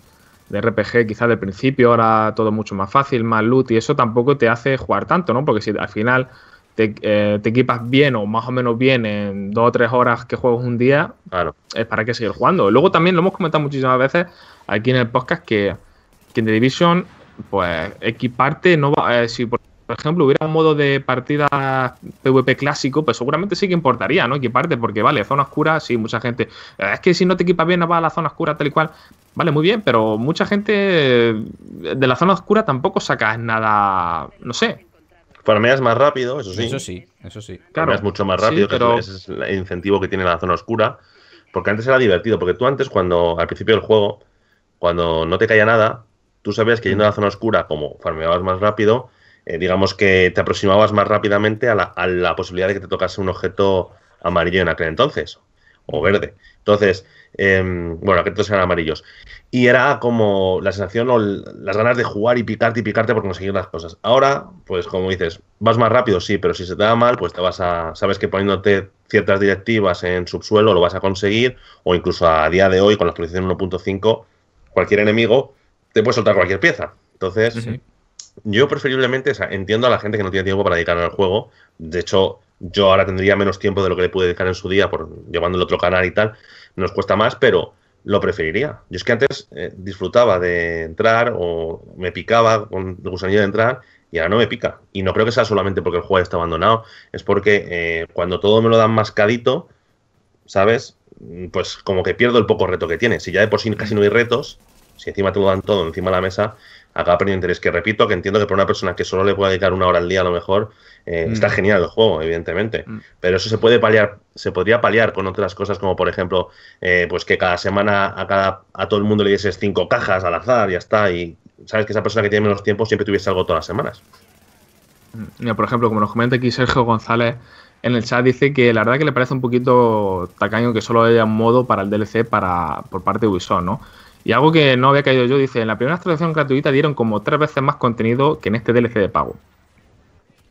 de RPG quizás del principio, ahora todo mucho más fácil, más loot y eso tampoco te hace jugar tanto, ¿no? Porque si al final te, eh, equipas bien o más o menos bien en dos o tres horas que juegas un día, es para que seguir jugando. Luego también lo hemos comentado muchísimas veces aquí en el podcast que, que en The Division, pues equiparte no va... a eh, si por ejemplo, hubiera un modo de partida PvP clásico, pues seguramente sí que importaría, ¿no? Equiparte, porque vale, zona oscura, sí, mucha gente. Eh, es que si no te equipas bien, no vas a la zona oscura tal y cual. Vale, muy bien, pero mucha gente de la zona oscura tampoco sacas nada, no sé. Farmeas más rápido, eso sí. Eso sí, eso sí. Claro, Farmeas mucho más rápido, que pero... ese es el incentivo que tiene la zona oscura. Porque antes era divertido, porque tú antes, cuando al principio del juego, cuando no te caía nada, tú sabías que yendo a la zona oscura, como farmeabas más rápido, eh, digamos que te aproximabas más rápidamente a la, posibilidad de que te tocase un objeto amarillo en aquel entonces, o verde. Entonces, em, bueno, aquellos eran amarillos. Y era como la sensación o las ganas de jugar y picarte y picarte por conseguir las cosas. Ahora, pues como dices, vas más rápido, sí, pero si se te da mal, pues te vas a. Sabes que poniéndote ciertas directivas en subsuelo lo vas a conseguir, o incluso a día de hoy, con la actualización 1.5, cualquier enemigo te puede soltar cualquier pieza. Entonces, yo preferiblemente, entiendo a la gente que no tiene tiempo para dedicar al juego. De hecho, yo ahora tendría menos tiempo de lo que le pude dedicar en su día por llevando el otro canal y tal. Nos cuesta más, pero lo preferiría. Yo es que antes eh, disfrutaba de entrar o me picaba con el gusanillo de entrar y ahora no me pica. Y no creo que sea solamente porque el juego está abandonado, es porque eh, cuando todo me lo dan mascadito, ¿sabes? Mm, pues como que pierdo el poco reto que tiene. Si ya de por sí casi no hay retos, si encima te lo dan todo encima de la mesa, acaba perdiendo interés. Que repito, que entiendo que para una persona que solo le pueda dedicar una hora al día a lo mejor, eh, está mm. genial el juego, evidentemente. Mm. Pero eso se puede paliar, se podría paliar con otras cosas, como por ejemplo, eh, pues que cada semana a cada a todo el mundo le dieses cinco cajas al azar, y ya está, y sabes que esa persona que tiene menos tiempo siempre tuviese algo todas las semanas. Mm. Mira, por ejemplo, como nos comenta aquí Sergio González en el chat, dice que la verdad que le parece un poquito tacaño que solo haya un modo para el DLC para, por parte de Ubisoft, ¿no? Y algo que no había caído yo, dice, en la primera extracción gratuita dieron como tres veces más contenido que en este DLC de pago.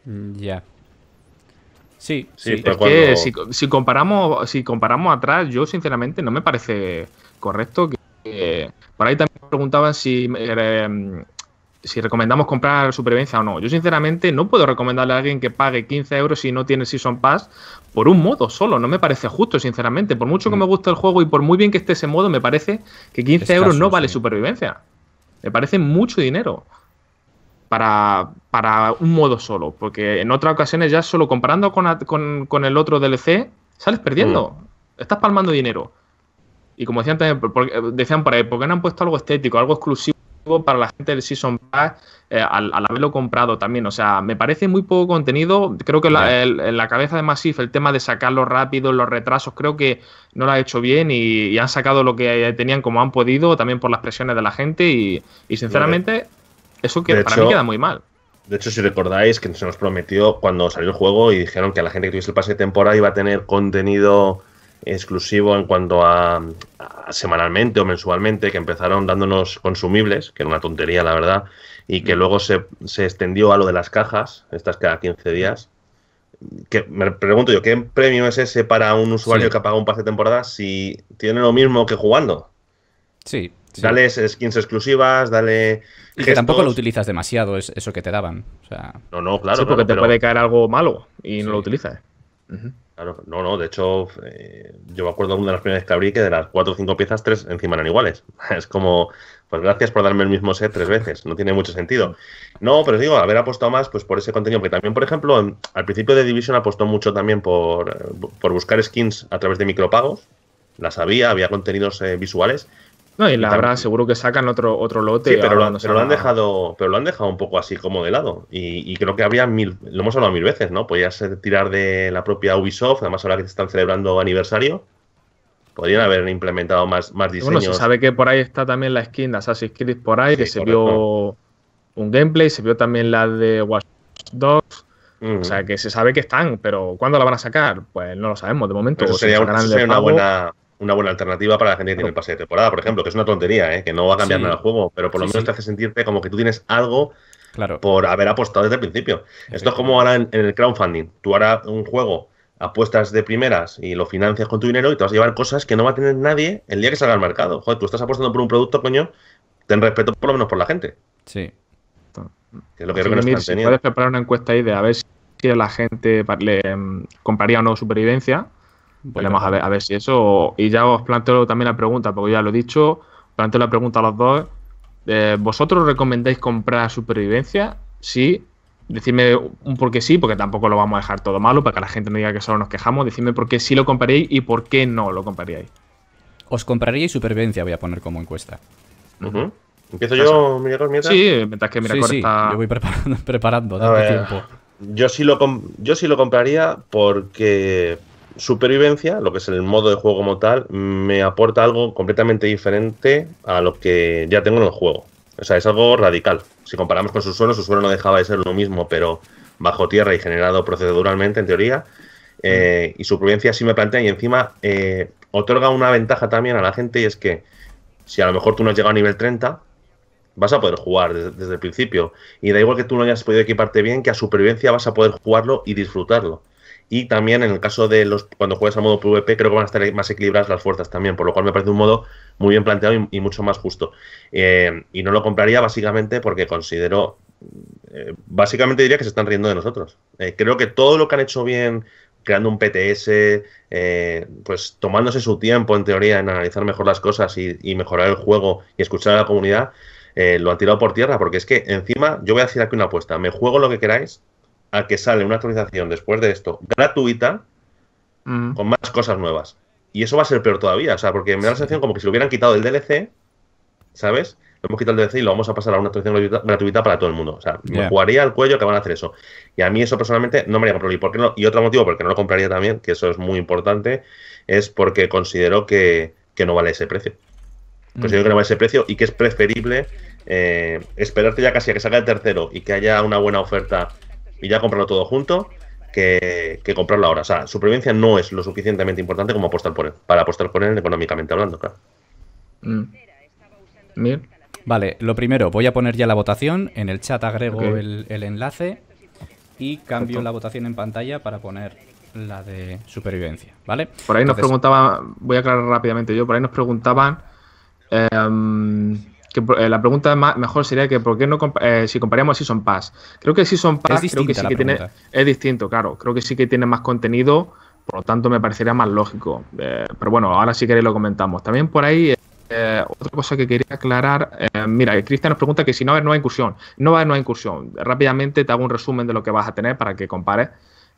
Mm, ya. Sí, sí. Es si, comparamos, si comparamos atrás, yo sinceramente no me parece correcto que... por ahí también preguntaban si eh, si recomendamos comprar supervivencia o no. Yo sinceramente no puedo recomendarle a alguien que pague 15 euros si no tiene Season Pass por un modo solo. No me parece justo, sinceramente. Por mucho que me mm. guste el juego y por muy bien que esté ese modo, me parece que 15 euros no vale supervivencia. Me parece mucho dinero para, un modo solo. Porque en otras ocasiones ya solo comparando con, el otro DLC, sales perdiendo. Mm. Estás palmando dinero. Y como decían, también, decían por ahí, ¿por qué no han puesto algo estético, algo exclusivo? para la gente del Season Pass eh, al, haberlo comprado también. O sea, me parece muy poco contenido. Creo que la, en la cabeza de Masif el tema de sacarlo rápido, los retrasos, creo que no lo ha hecho bien y, han sacado lo que eh, tenían como han podido, también por las presiones de la gente. Y, sinceramente, eso que para mí queda muy mal. De hecho, si recordáis que se nos prometió cuando salió el juego y dijeron que a la gente que tuviese el pase de temporada iba a tener contenido exclusivo en cuanto a, semanalmente o mensualmente, que empezaron dándonos consumibles, que era una tontería, la verdad, y que mm. luego se, extendió a lo de las cajas, estas cada 15 días. Que me pregunto yo, ¿qué premio es ese para un usuario que ha pagado un par de temporadas si tiene lo mismo que jugando? Sí. Dale skins exclusivas, dale. Y que tampoco lo utilizas demasiado, es eso que te daban. O No, no, claro. porque te puede caer algo malo y no lo utilizas no, no, de hecho, eh, yo me acuerdo de una de las primeras que abrí que de las cuatro o cinco piezas, tres encima eran iguales. (laughs) Es como, pues gracias por darme el mismo set tres veces, no tiene mucho sentido. No, pero digo, haber apostado más pues por ese contenido, que también, por ejemplo, al principio de Division apostó mucho también por, eh, por, buscar skins a través de micropagos, las había, había contenidos eh, visuales, no, y la habrá, seguro que sacan otro, otro lote. pero, lo, han dejado, pero lo han dejado un poco así como de lado. Y, creo que habría mil, lo hemos hablado mil veces, ¿no? ser tirar de la propia Ubisoft, además ahora que se están celebrando aniversario. Podrían haber implementado más, más diseños. Bueno, se sabe que por ahí está también la skin de Assassin's Creed por ahí, que se vio un gameplay, se vio también la de Watch Dogs. O sea, que se sabe que están, pero ¿cuándo la van a sacar? Pues no lo sabemos de momento. sería una, buena, una buena alternativa para la gente que tiene el pase de temporada, por ejemplo, que es una tontería, ¿eh? que no va a cambiar nada el juego, pero por lo menos te hace sentirte como que tú tienes algo por haber apostado desde el principio. Esto es como ahora en, el crowdfunding. Tú harás un juego, apuestas de primeras y lo financias con tu dinero y te vas a llevar cosas que no va a tener nadie el día que salga al mercado. Joder, tú estás apostando por un producto, coño, ten respeto por lo menos por la gente. Sí. Que es lo que creo que si puedes preparar una encuesta ahí de a ver si la gente le mm, compraría o no supervivencia Veremos a ver, a ver si eso. Y ya os planteo también la pregunta, porque ya lo he dicho, planteo la pregunta a los dos. Eh, ¿Vosotros recomendáis comprar supervivencia? Sí. Decidme un por qué sí, porque tampoco lo vamos a dejar todo malo, para que la gente no diga que solo nos quejamos. Decidme por qué sí lo compraríais y por qué no lo compraríais. Os compraríais supervivencia, voy a poner como encuesta. ¿Empiezo yo, Miguel mientras? Sí, mientras que mira, Yo voy preparando, (laughs) preparando este tiempo. lo yo sí lo compraría porque supervivencia, lo que es el modo de juego como tal, me aporta algo completamente diferente a lo que ya tengo en el juego. O sea, es algo radical. Si comparamos con su suelo, su suelo no dejaba de ser lo mismo, pero bajo tierra y generado proceduralmente, en teoría. Eh, mm. y supervivencia sí me plantea y encima eh, otorga una ventaja también a la gente y es que si a lo mejor tú no has llegado a nivel 30, vas a poder jugar desde, el principio. Y da igual que tú no hayas podido equiparte bien, que a supervivencia vas a poder jugarlo y disfrutarlo. Y también en el caso de los cuando juegas a modo PvP, creo que van a estar más equilibradas las fuerzas también, por lo cual me parece un modo muy bien planteado y, mucho más justo. Eh, y no lo compraría básicamente porque considero, eh, básicamente diría que se están riendo de nosotros. Eh, creo que todo lo que han hecho bien creando un PTS, pues tomándose su tiempo en teoría en analizar mejor las cosas y, mejorar el juego y escuchar a la comunidad, lo han tirado por tierra, porque es que encima yo voy a decir aquí una apuesta, me juego lo que queráis, a que sale una actualización después de esto gratuita mm. con más cosas nuevas. Y eso va a ser peor todavía, o sea, porque me da la sensación como que si lo hubieran quitado el DLC, ¿sabes? Lo hemos quitado el DLC y lo vamos a pasar a una actualización gratuita, para todo el mundo. O sea, me jugaría al cuello que van a hacer eso. Y a mí eso personalmente no me haría comprar. ¿Y, por qué no? y otro motivo porque no lo compraría también, que eso es muy importante, es porque considero que, no vale ese precio. Considero que no vale ese precio y que es preferible eh, esperarte ya casi a que salga el tercero y que haya una buena oferta y ya comprarlo todo junto que, que, comprarlo ahora. O sea, supervivencia no es lo suficientemente importante como apostar por para apostar por él económicamente hablando, claro. Mm. Vale, lo primero, voy a poner ya la votación. En el chat agrego el, enlace y cambio la votación en pantalla para poner la de supervivencia, ¿vale? Por ahí nos preguntaban, voy a aclarar rápidamente yo, por ahí nos preguntaban em, eh, la pregunta mejor sería que por qué no eh, si comparamos Season Pass. Creo que Season Pass creo que sí que tiene es distinto, claro, creo que sí que tiene más contenido, por lo tanto me parecería más lógico. Eh, pero bueno, ahora sí que lo comentamos. También por ahí otra cosa que quería aclarar, mira, Cristian nos pregunta que si no va a haber nueva incursión, no va a haber nueva incursión. Rápidamente te hago un resumen de lo que vas a tener para que compares.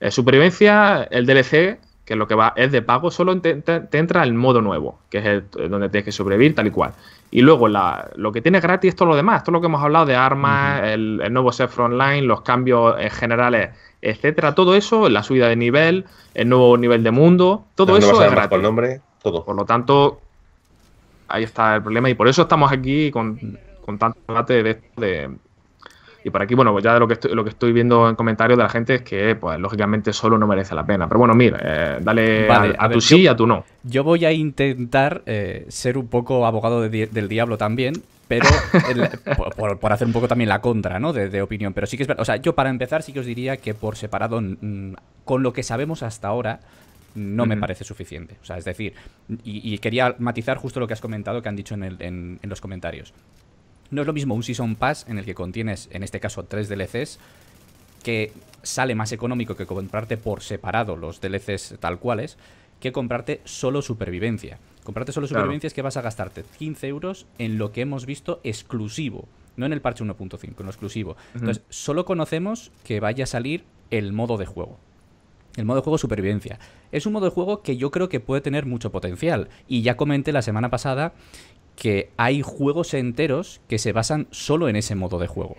supervivencia, el DLC, que lo que va es de pago, solo te, entra el modo nuevo, que es eh, donde tienes que sobrevivir tal y cual. Y luego lo que tiene gratis es todo lo demás, todo lo que hemos hablado de armas, el, nuevo set Online, los cambios en eh, generales, etcétera, todo eso, la subida de nivel, el nuevo nivel de mundo, todo eso es gratis. Por nombre, todo. Por lo tanto, ahí está el problema y por eso estamos aquí con, tanto debate de, de y por aquí, bueno, pues ya lo que estoy, lo que estoy viendo en comentarios de la gente es que, pues, lógicamente solo no merece la pena. Pero bueno, mira, eh, dale a, tu sí y a tu no. Yo voy a intentar eh, ser un poco abogado del diablo también, pero (laughs) por, hacer un poco también la contra, ¿no? De, opinión. Pero sí que es verdad. O sea, yo para empezar sí que os diría que por separado, con lo que sabemos hasta ahora, no me parece suficiente. O sea, es decir, y, quería matizar justo lo que has comentado, que han dicho en los comentarios. No es lo mismo un Season Pass en el que contienes, en este caso, tres DLCs, que sale más económico que comprarte por separado los DLCs tal cuales, que comprarte solo supervivencia. Comprarte solo supervivencia es que vas a gastarte 15 euros en lo que hemos visto exclusivo, no en el parche 1.5, en lo exclusivo. Entonces, solo conocemos que vaya a salir el modo de juego. El modo de juego supervivencia. Es un modo de juego que yo creo que puede tener mucho potencial. Y ya comenté la semana pasada que hay juegos enteros que se basan solo en ese modo de juego.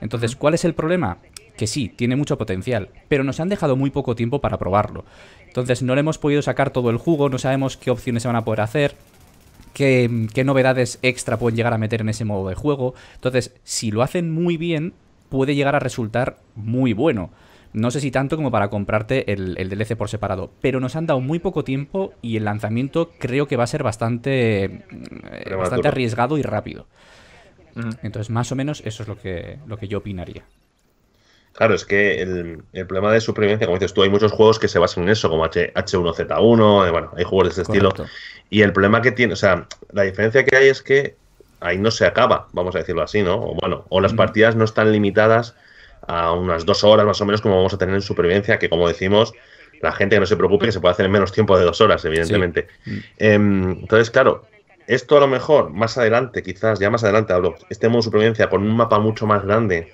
Entonces, ¿cuál es el problema? Que sí, tiene mucho potencial, pero nos han dejado muy poco tiempo para probarlo. Entonces, no le hemos podido sacar todo el jugo, no sabemos qué opciones se van a poder hacer, qué, qué novedades extra pueden llegar a meter en ese modo de juego. Entonces, si lo hacen muy bien, puede llegar a resultar muy bueno. No sé si tanto como para comprarte el, DLC por separado, pero nos han dado muy poco tiempo y el lanzamiento creo que va a ser bastante, eh, bastante arriesgado y rápido. Entonces, más o menos, eso es lo que, lo que yo opinaría. Claro, es que el, problema de supervivencia, como dices tú, hay muchos juegos que se basan en eso, como H, 1 z 1 eh, bueno, hay juegos de ese estilo. Y el problema que tiene, o sea, la diferencia que hay es que ahí no se acaba, vamos a decirlo así, ¿no? O bueno, o las partidas no están limitadas a unas dos horas más o menos como vamos a tener en supervivencia, que como decimos, la gente que no se preocupe que se puede hacer en menos tiempo de dos horas, evidentemente. Mm. Em, entonces, claro, esto a lo mejor más adelante, quizás ya más adelante hablo, este modo de supervivencia con un mapa mucho más grande,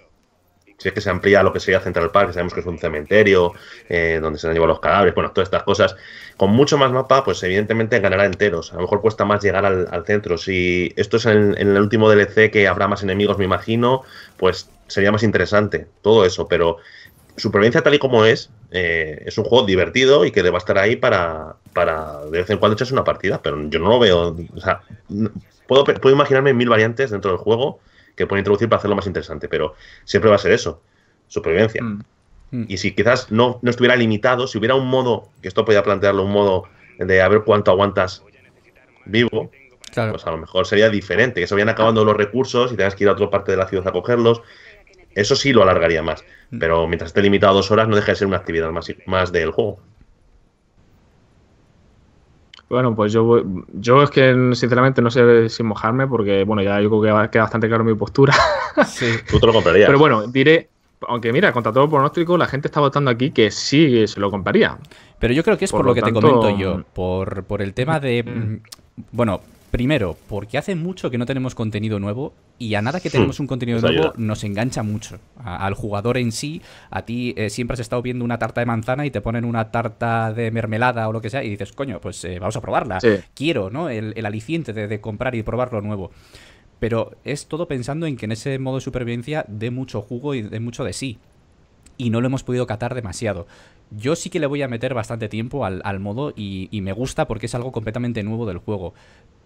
si es que se amplía lo que sería Central Park, que sabemos que es un cementerio, eh, donde se han llevado los cadáveres, bueno, todas estas cosas, con mucho más mapa, pues evidentemente ganará enteros. A lo mejor cuesta más llegar al, centro. Si esto es en, en, el último DLC que habrá más enemigos, me imagino, pues sería más interesante, todo eso, pero supervivencia tal y como es, eh, es un juego divertido y que deba estar ahí para, para de vez en cuando echarse una partida, pero yo no lo veo, o sea, puedo, puedo imaginarme mil variantes dentro del juego que pueden introducir para hacerlo más interesante, pero siempre va a ser eso, supervivencia. Mm. Mm. Y si quizás no, no estuviera limitado, si hubiera un modo, que esto podía plantearlo, un modo de a ver cuánto aguantas vivo, pues a lo mejor sería diferente, que se vayan acabando ah. los recursos y tengas que ir a otra parte de la ciudad a cogerlos, eso sí lo alargaría más. Mm. Pero mientras esté limitado a dos horas, no deja de ser una actividad más, más del juego. Bueno, pues yo, yo es que sinceramente no sé si mojarme porque, bueno, ya yo creo que queda bastante claro mi postura. (laughs) Sí. Tú te lo comprarías. Pero bueno, diré, aunque mira, contra todo pronóstico, la gente está votando aquí que sí se lo compraría. Pero yo creo que es por, lo, que te comento yo, mm. por, por el tema de... Mm. Bueno, Primero, porque hace mucho que no tenemos contenido nuevo y a nada que hmm, tenemos un contenido pues nuevo nos engancha mucho. al jugador en sí, a ti eh, siempre has estado viendo una tarta de manzana y te ponen una tarta de mermelada o lo que sea y dices, coño, pues eh, vamos a probarla. Quiero, ¿no? El, aliciente de, de, comprar y probar lo nuevo. Pero es todo pensando en que en ese modo de supervivencia dé mucho jugo y dé mucho de sí. Y no lo hemos podido catar demasiado. Yo sí que le voy a meter bastante tiempo al, modo y, me gusta porque es algo completamente nuevo del juego.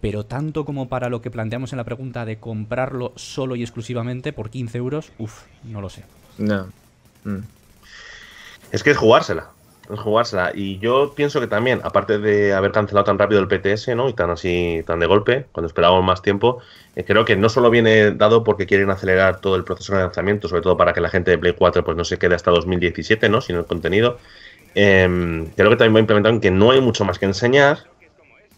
Pero tanto como para lo que planteamos en la pregunta de comprarlo solo y exclusivamente por 15 euros, uff, no lo sé. No. Mm. Es que es jugársela jugársela. Y yo pienso que también, aparte de haber cancelado tan rápido el PTS, ¿no? Y tan así, tan de golpe, cuando esperábamos más tiempo, eh, creo que no solo viene dado porque quieren acelerar todo el proceso de lanzamiento, sobre todo para que la gente de Play 4 pues no se quede hasta 2017, ¿no? sino el contenido. Em, creo que también va a en que no hay mucho más que enseñar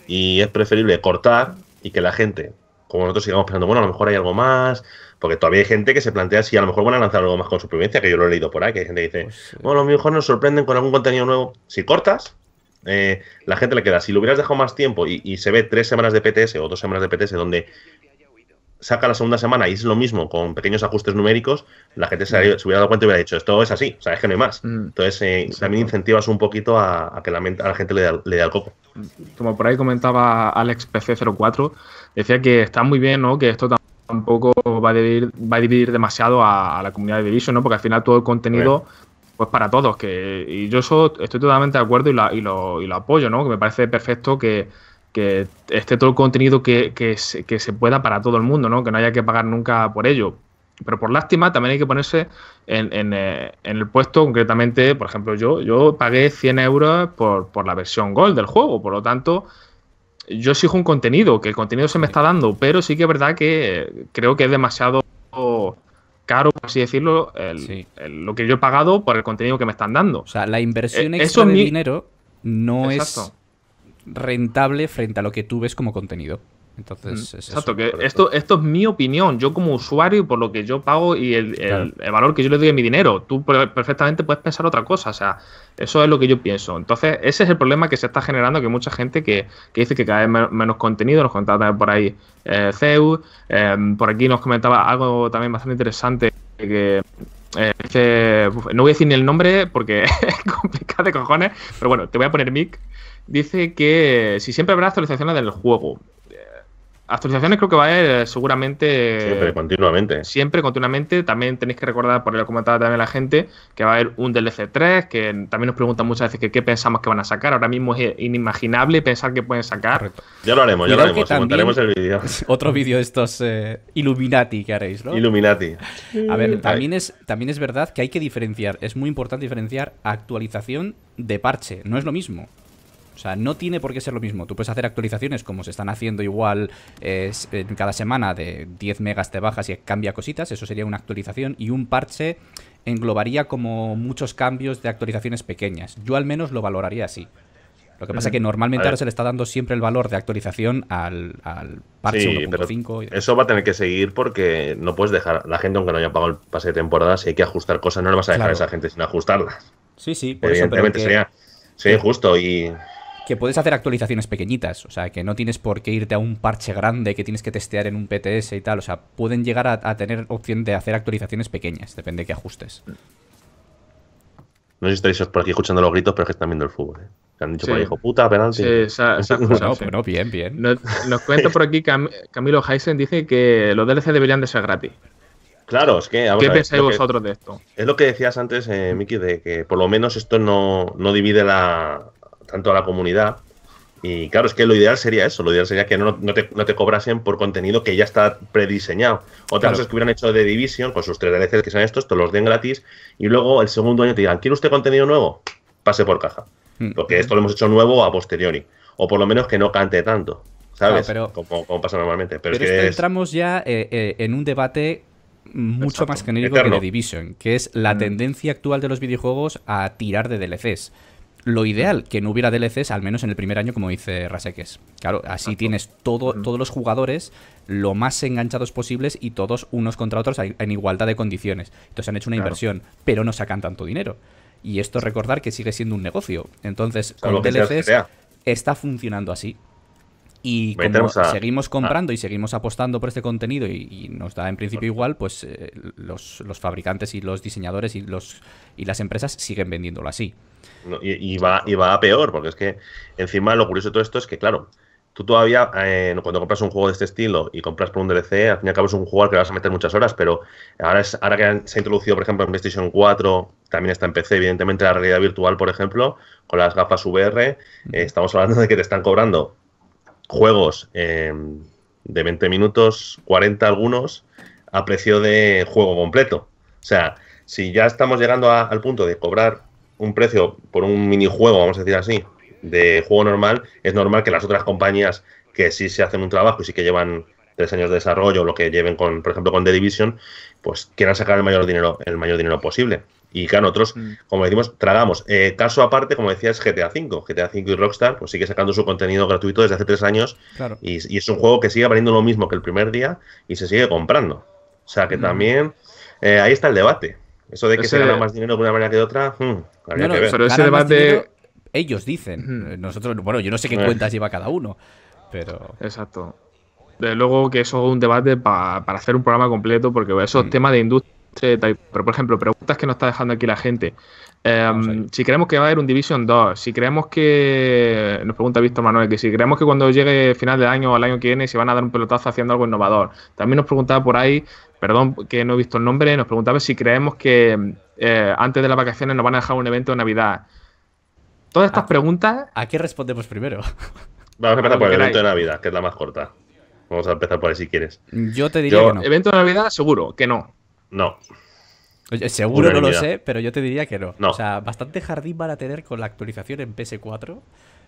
y es preferible cortar y que la gente, como nosotros sigamos pensando, bueno, a lo mejor hay algo más, porque todavía hay gente que se plantea si a lo mejor van a lanzar algo más con supervivencia, que yo lo he leído por ahí, que hay gente que dice, pues bueno, a bueno, mejor nos sorprenden con algún contenido nuevo. Si cortas, eh, la gente le queda. Si lo hubieras dejado más tiempo y, se ve tres semanas de PTS o dos semanas de PTS donde saca la segunda semana y es lo mismo con pequeños ajustes numéricos, la gente se, hubiera dado cuenta y hubiera dicho, esto es así, sabes que no hay más. Mm. Entonces eh, también incentivas un poquito a, que la, a la gente le dé al coco. Como por ahí comentaba AlexPC04, decía que está muy bien ¿no? que esto también tampoco va a dividir, va a dividir demasiado a, la comunidad de Division, ¿no? Porque al final todo el contenido, pues para todos, que y yo eso estoy totalmente de acuerdo y, lo, apoyo, ¿no? Que me parece perfecto que, esté todo el contenido que, se, pueda para todo el mundo, ¿no? Que no haya que pagar nunca por ello. Pero por lástima también hay que ponerse en, eh, el puesto, concretamente, por ejemplo, yo, yo pagué 100 euros por, por la versión Gold del juego, por lo tanto, yo exijo un contenido, que el contenido se me está dando, pero sí que es verdad que creo que es demasiado caro, por así decirlo, lo que yo he pagado por el contenido que me están dando. O sea, la inversión eh, extra de dinero no es rentable frente a lo que tú ves como contenido. Entonces, mm, Exacto, que esto, esto es mi opinión. Yo, como usuario, por lo que yo pago y el, valor que yo le doy a mi dinero, tú perfectamente puedes pensar otra cosa. O sea, eso es lo que yo pienso. Entonces, ese es el problema que se está generando: que mucha gente que, dice que cada vez menos, contenido, nos contaba por ahí eh, Zeus. Em, por aquí nos comentaba algo también bastante interesante que eh, no voy a decir ni el nombre porque (laughs) es complicado de cojones, pero bueno, te voy a poner Mick Dice que si siempre habrá actualizaciones del juego, Actualizaciones creo que va a haber eh, seguramente. Siempre, continuamente. Siempre, continuamente. También tenéis que recordar, por lo comentaba también la gente, que va a haber un DLC 3, que también nos preguntan muchas veces que qué pensamos que van a sacar. Ahora mismo es inimaginable pensar que pueden sacar. Ya lo haremos, ya lo haremos. el vídeo. (laughs) Otro vídeo de estos eh, Illuminati que haréis, ¿no? Illuminati. A ver, también es, también es verdad que hay que diferenciar. Es muy importante diferenciar actualización de parche. No es lo mismo. O sea, no tiene por qué ser lo mismo. Tú puedes hacer actualizaciones como se están haciendo igual cada semana de 10 megas te bajas y cambia cositas. Eso sería una actualización y un parche englobaría como muchos cambios de actualizaciones pequeñas. Yo al menos lo valoraría así. Lo que pasa es que normalmente ahora se le está dando siempre el valor de actualización al, al parche sí, 1.5. Eso va a tener que seguir porque no puedes dejar la gente, aunque no haya pagado el pase de temporada, si hay que ajustar cosas, no le vas a dejar a esa gente sin ajustarlas. Sí, sí, por Evidentemente eso, sería, injusto y que puedes hacer actualizaciones pequeñitas, o sea, que no tienes por qué irte a un parche grande que tienes que testear en un PTS y tal, o sea, pueden llegar a, tener opción de hacer actualizaciones pequeñas, depende de qué ajustes. No sé si estáis por aquí escuchando los gritos, pero es que están viendo el fútbol, ¿eh? han dicho por hijo puta, penalti. Sí, esa, esa cosa, no, pero bien, bien. Nos, cuento por aquí Camilo Heisen, dice que los DLC deberían de ser gratis. Claro, es que. ¿Qué pensáis vosotros de esto? Es lo que decías antes, eh, Miki, de que por lo menos esto no divide la, tanto a la comunidad. Y claro, es que lo ideal sería eso, lo ideal sería que no, te, no te, cobrasen por contenido que ya está prediseñado. Otra cosas cosa es que hubieran hecho de Division, con sus tres DLCs que sean estos, te los den gratis y luego el segundo año te digan, ¿quiere usted contenido nuevo? Pase por caja. Mm. Porque mm. esto lo hemos hecho nuevo a posteriori. O por lo menos que no cante tanto, ¿sabes? como, pasa normalmente. Pero, entramos ya eh, eh, en un debate mucho más genérico que de Division, que es la mm. tendencia actual de los videojuegos a tirar de DLCs lo ideal, que no hubiera DLCs, al menos en el primer año, como dice Raseques. Claro, así tienes todo, todos los jugadores lo más enganchados posibles y todos unos contra otros en igualdad de condiciones. Entonces han hecho una inversión, pero no sacan tanto dinero. Y esto recordar que sigue siendo un negocio. Entonces, con DLCs está funcionando así. Y como seguimos comprando y seguimos apostando por este contenido y, nos da en principio igual, pues eh, los, fabricantes y los diseñadores y, los, y las empresas siguen vendiéndolo así. y, va, y va a peor, porque es que encima lo curioso de todo esto es que, claro, tú todavía, eh, cuando compras un juego de este estilo y compras por un DLC, al fin y al cabo es un juego al que vas a meter muchas horas, pero ahora, es, ahora que se ha introducido, por ejemplo, en PlayStation 4, también está en PC, evidentemente, la realidad virtual, por ejemplo, con las gafas VR, eh, estamos hablando de que te están cobrando juegos em, de 20 minutos, 40 algunos, a precio de juego completo. O sea, si ya estamos llegando al punto de cobrar un precio por un minijuego, vamos a decir así, de juego normal, es normal que las otras compañías que sí se hacen un trabajo y sí que llevan tres años de desarrollo, lo que lleven con, por ejemplo, con The Division, pues quieran sacar el mayor dinero, el mayor dinero posible. Y claro, nosotros, mm. como decimos, tragamos. Eh, caso aparte, como decías, GTA V. GTA V y Rockstar, pues sigue sacando su contenido gratuito desde hace tres años. Y, es un juego que sigue valiendo lo mismo que el primer día y se sigue comprando. O sea que mm. también eh, ahí está el debate. Eso de que se gana más dinero de una manera que de otra, hmm, Pero ese debate. ellos dicen. Eh, nosotros, bueno, yo no sé qué cuentas lleva cada uno. Pero. Exacto. Desde luego que eso es un debate para hacer un programa completo, porque eso es mm. tema de industria pero por ejemplo, preguntas que nos está dejando aquí la gente. Em, si creemos que va a haber un Division 2, si creemos que. Nos pregunta Víctor Manuel, que si creemos que cuando llegue final de año o el año que viene se van a dar un pelotazo haciendo algo innovador. También nos preguntaba por ahí, perdón que no he visto el nombre, nos preguntaba si creemos que eh, antes de las vacaciones nos van a dejar un evento de Navidad. Todas estas ah, preguntas. ¿A qué respondemos primero? Vamos a empezar por el evento de Navidad, que es la más corta. Vamos a empezar por ahí si quieres. Yo te diría no. Evento de Navidad, seguro que no. No. seguro no lo sé, pero yo te diría que no. O sea, bastante jardín para tener con la actualización en PS4.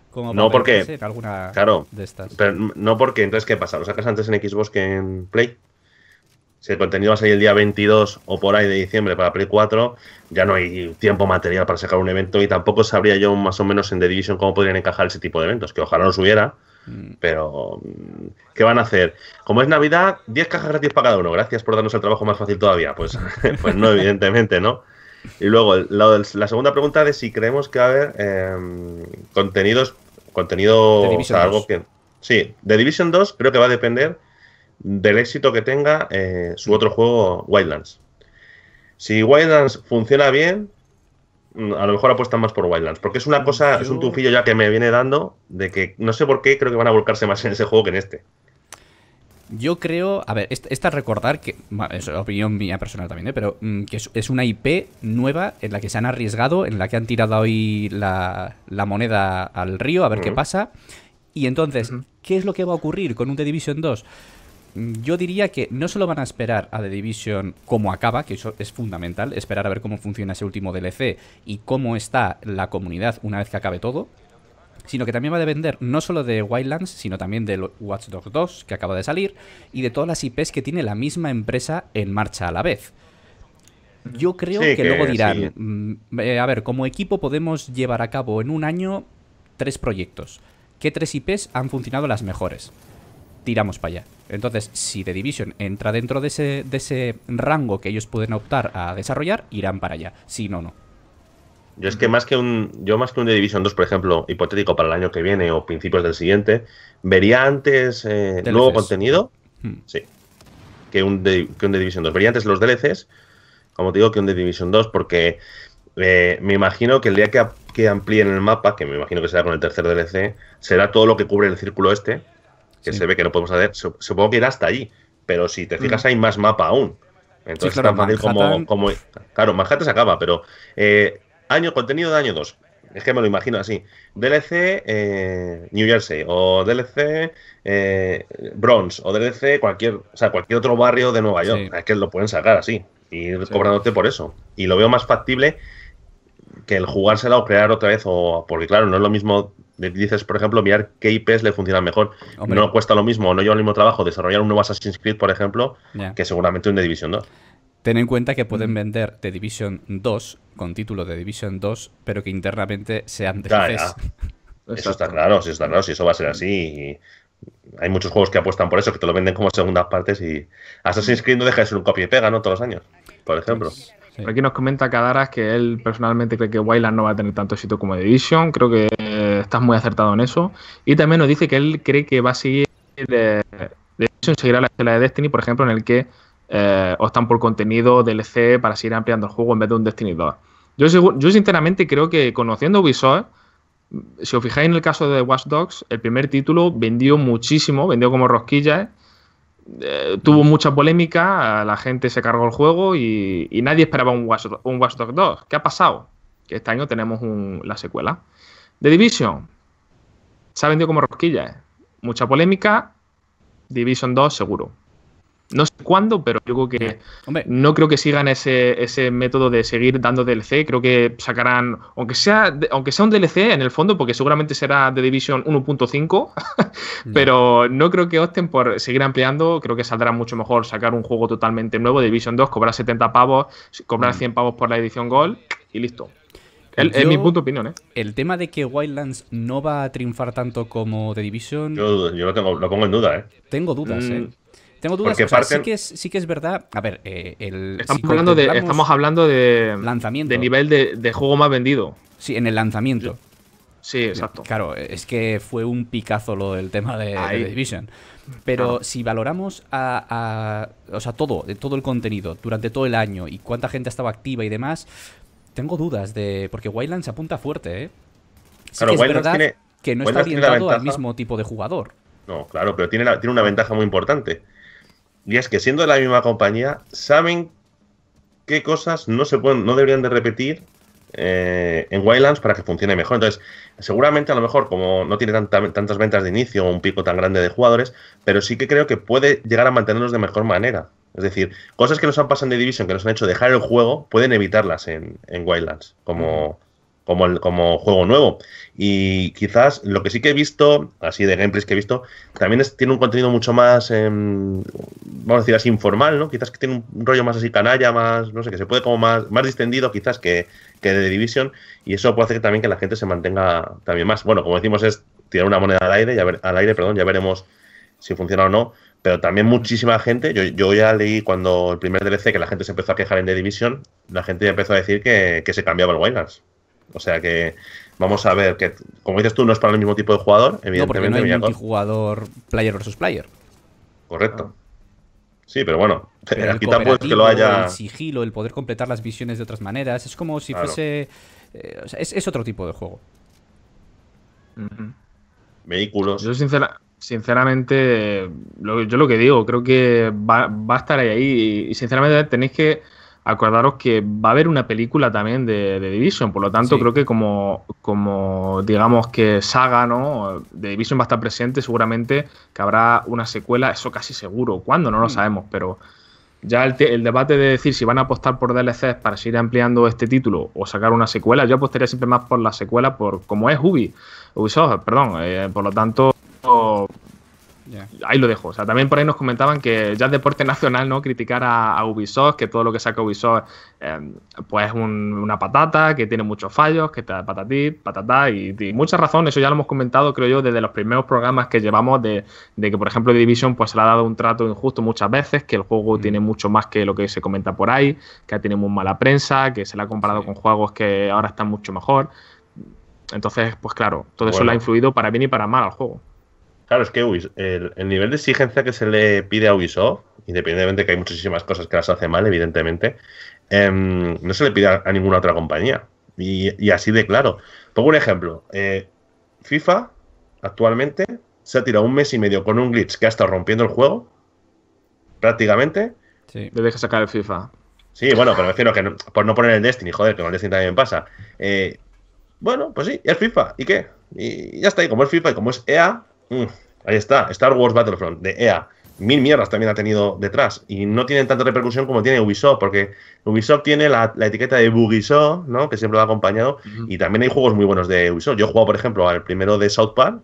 Como no porque. alguna claro. De estas. Pero no porque. Entonces, ¿qué pasa? ¿Lo sacas antes en Xbox que en Play? si el contenido va a el día 22 o por ahí de diciembre para Play 4, ya no hay tiempo material para sacar un evento y tampoco sabría yo más o menos en The Division cómo podrían encajar ese tipo de eventos, que ojalá los hubiera, Mm. Pero, mm, ¿qué van a hacer? Como es Navidad, 10 cajas gratis para cada uno. Gracias por darnos el trabajo más fácil todavía. Pues, (laughs) (laughs) pues no, evidentemente, ¿no? Y luego, la, segunda pregunta de si creemos que va a haber em, contenidos, contenido, algo que... Sí, de Division 2 creo que va a depender del éxito que tenga eh, su otro juego, Wildlands. Si Wildlands funciona bien, Mm, a lo mejor apuestan más por Wildlands, porque es una mm, cosa, es un tufillo ya que me viene dando de que no sé por qué creo que van a volcarse más en ese juego que en este. Yo creo, a ver, esta, recordar que, es opinión mía personal también, ¿eh? pero mm, que es, una IP nueva en la que se han arriesgado, en la que han tirado hoy la, moneda al río a ver qué pasa. Y entonces, ¿qué es lo que va a ocurrir con un The Division 2? yo diría que no solo van a esperar a The Division como acaba, que eso es fundamental, esperar a ver cómo funciona ese último DLC y cómo está la comunidad una vez que acabe todo, sino que también va a depender no solo de Wildlands, sino también de Watch Dogs 2, que acaba de salir, y de todas las IPs que tiene la misma empresa en marcha a la vez. Yo creo que, luego dirán, mm, eh, a ver, como equipo podemos llevar a cabo en un año tres proyectos. ¿Qué tres IPs han funcionado las mejores? tiramos para allá. Entonces, si The Division entra dentro de ese, de ese rango que ellos pueden optar a desarrollar, irán para allá. Si no, no. Yo es que más que un, yo más que un The Division 2, por ejemplo, hipotético para el año que viene o principios del siguiente, vería antes eh, nuevo contenido hmm. sí, que, un The, que un The Division 2. Vería antes los DLCs, como te digo, que un The Division 2, porque eh, me imagino que el día que, que amplíen el mapa, que me imagino que será con el tercer DLC, será todo lo que cubre el círculo este, que se ve que no podemos hacer. Supongo que irá hasta allí, pero si te fijas, mm. hay más mapa aún. Entonces, sí, claro, tan fácil como, como, Claro, Manhattan se acaba, pero. Eh, año, contenido de año 2. Es que me lo imagino así. DLC eh, New Jersey o DLC eh, Bronx o DLC cualquier, o sea, cualquier otro barrio de Nueva York. Es que lo pueden sacar así y ir cobrándote por eso. Y lo veo más factible que el jugársela o crear otra vez. O, porque claro, no es lo mismo dices, por ejemplo, mirar qué IPs le funcionan mejor. No cuesta lo mismo, no lleva el mismo trabajo desarrollar un nuevo Assassin's Creed, por ejemplo, que seguramente un The Division 2. Ten en cuenta que pueden vender The Division 2 con título de Division 2, pero que internamente sean de Eso está claro, está si eso va a ser así. hay muchos juegos que apuestan por eso, que te lo venden como segundas partes y Assassin's Creed no deja de ser un copia y pega, ¿no? Todos los años por pues, ejemplo. Aquí nos comenta Cadaras que él personalmente cree que Wildland no va a tener tanto éxito como Division. Creo que eh, estás muy acertado en eso. Y también nos dice que él cree que va a seguir. Eh, de, seguirá la escena de Destiny, por ejemplo, en el que eh, optan por contenido DLC para seguir ampliando el juego en vez de un Destiny 2. Yo, yo sinceramente creo que conociendo Ubisoft, si os fijáis en el caso de Watch Dogs, el primer título vendió muchísimo, vendió como rosquillas eh, tuvo mucha polémica, la gente se cargó el juego y, nadie esperaba un Watch, 2. ¿Qué ha pasado? Que este año tenemos la secuela. The Division se ha vendido como rosquillas. ¿eh? Mucha polémica, Division 2 seguro. No sé cuándo, pero yo creo que no creo que sigan ese, método de seguir dando DLC. Creo que sacarán, aunque sea, aunque sea un DLC en el fondo, porque seguramente será The Division 1.5, (laughs) pero no creo que opten por seguir ampliando. Creo que saldrá mucho mejor sacar un juego totalmente nuevo, The Division 2, cobrar 70 pavos, cobrar 100 mm. pavos por la edición Gold y listo. Es mi punto de opinión, ¿eh? El tema de que Wildlands no va a triunfar tanto como The Division. Yo, lo, tengo, lo, pongo en duda, ¿eh? Tengo dudas, mm. ¿eh? Tengo dudas, sí, que es, sí que es verdad. A ver, eh, el, estamos, hablando de, lanzamiento. de nivel de, juego más vendido. Sí, en el lanzamiento. Sí, exacto. Claro, es que fue un picazo lo del tema de, Division. Pero si valoramos a, o sea, todo, todo el contenido durante todo el año y cuánta gente ha estado activa y demás, tengo dudas de. Porque Wildlands apunta fuerte, ¿eh? Sí es Wildlands verdad tiene, que no está orientado al mismo tipo de jugador. No, claro, pero tiene, tiene una ventaja muy importante. Y es que siendo de la misma compañía, saben qué cosas no se pueden, no deberían de repetir eh, en Wildlands para que funcione mejor. Entonces, seguramente a lo mejor, como no tiene tantas ventas de inicio o un pico tan grande de jugadores, pero sí que creo que puede llegar a mantenerlos de mejor manera. Es decir, cosas que nos han pasado en Division, que nos han hecho dejar el juego, pueden evitarlas en, en Wildlands, como como, el, como juego nuevo. Y quizás lo que sí que he visto, así de gameplays que he visto, también tiene un contenido mucho más, em, vamos a decir así, informal, ¿no? Quizás que tiene un rollo más así canalla, más, no sé, que se puede como más, más distendido quizás que, que de Division. Y eso puede hacer también que la gente se mantenga también más. Bueno, como decimos, es tirar una moneda al aire, ya al aire, perdón, ya veremos si funciona o no. Pero también muchísima gente, yo, yo, ya leí cuando el primer DLC que la gente se empezó a quejar en The Division, la gente ya empezó a decir que, que se cambiaba el Wildlands. O sea que vamos a ver que, como dices tú, no es para el mismo tipo de jugador, evidentemente. No, porque no hay jugador player versus player. Correcto. Ah. Sí, pero bueno, aquí tampoco pues que lo haya. El sigilo, el poder completar las visiones de otras maneras. Es como si fuese. Eh, es, otro tipo de juego. Vehículos. Yo, sinceramente, yo lo que digo, creo que va, a estar ahí. y sinceramente, tenéis que acordaros que va a haber una película también de, Division, por lo tanto creo que como, como digamos que saga, ¿no? De Division va a estar presente, seguramente que habrá una secuela, eso casi seguro, ¿cuándo? No lo mm. sabemos, pero ya el, debate de decir si van a apostar por DLCs para seguir ampliando este título o sacar una secuela, yo apostaría siempre más por la secuela, por como es Ubi, Ubisoft, perdón, eh, por lo tanto Ahí lo dejo. O sea, también por ahí nos comentaban que ya es deporte nacional, ¿no? Criticar a, Ubisoft, que todo lo que saca Ubisoft em, pues es una patata, que tiene muchos fallos, que está patatí, patata y, y mucha razón. Eso ya lo hemos comentado, creo yo, desde los primeros programas que llevamos de, que, por ejemplo, Division pues se le ha dado un trato injusto muchas veces, que el juego mm. tiene mucho más que lo que se comenta por ahí, que tiene muy mala prensa, que se le ha comparado con juegos que ahora están mucho mejor. Entonces, pues claro, todo eso le ha influido para bien y para mal al juego. Claro, es que el, nivel de exigencia que se le pide a Ubisoft, independientemente que hay muchísimas cosas que las hace mal, evidentemente, em, no se le pide a, ninguna otra compañía. Y, así de claro. Pongo un ejemplo. Eh, FIFA actualmente se ha tirado un mes y medio con un glitch que ha estado rompiendo el juego, prácticamente. Sí. Le deja sacar el FIFA. Sí, bueno, pero me refiero que por no poner el Destiny, joder, que con el Destiny también pasa. Eh, bueno, pues sí, es FIFA, ¿y qué? Y ya está, ahí, como es FIFA y como es EA, mm, Ahí está, Star Wars Battlefront, de EA. Mil mierdas también ha tenido detrás. Y no tienen tanta repercusión como tiene Ubisoft, porque Ubisoft tiene la, etiqueta de Bugisoft, ¿no? Que siempre lo ha acompañado. Y también hay juegos muy buenos de Ubisoft. Yo he jugado, por ejemplo, al primero de South Park.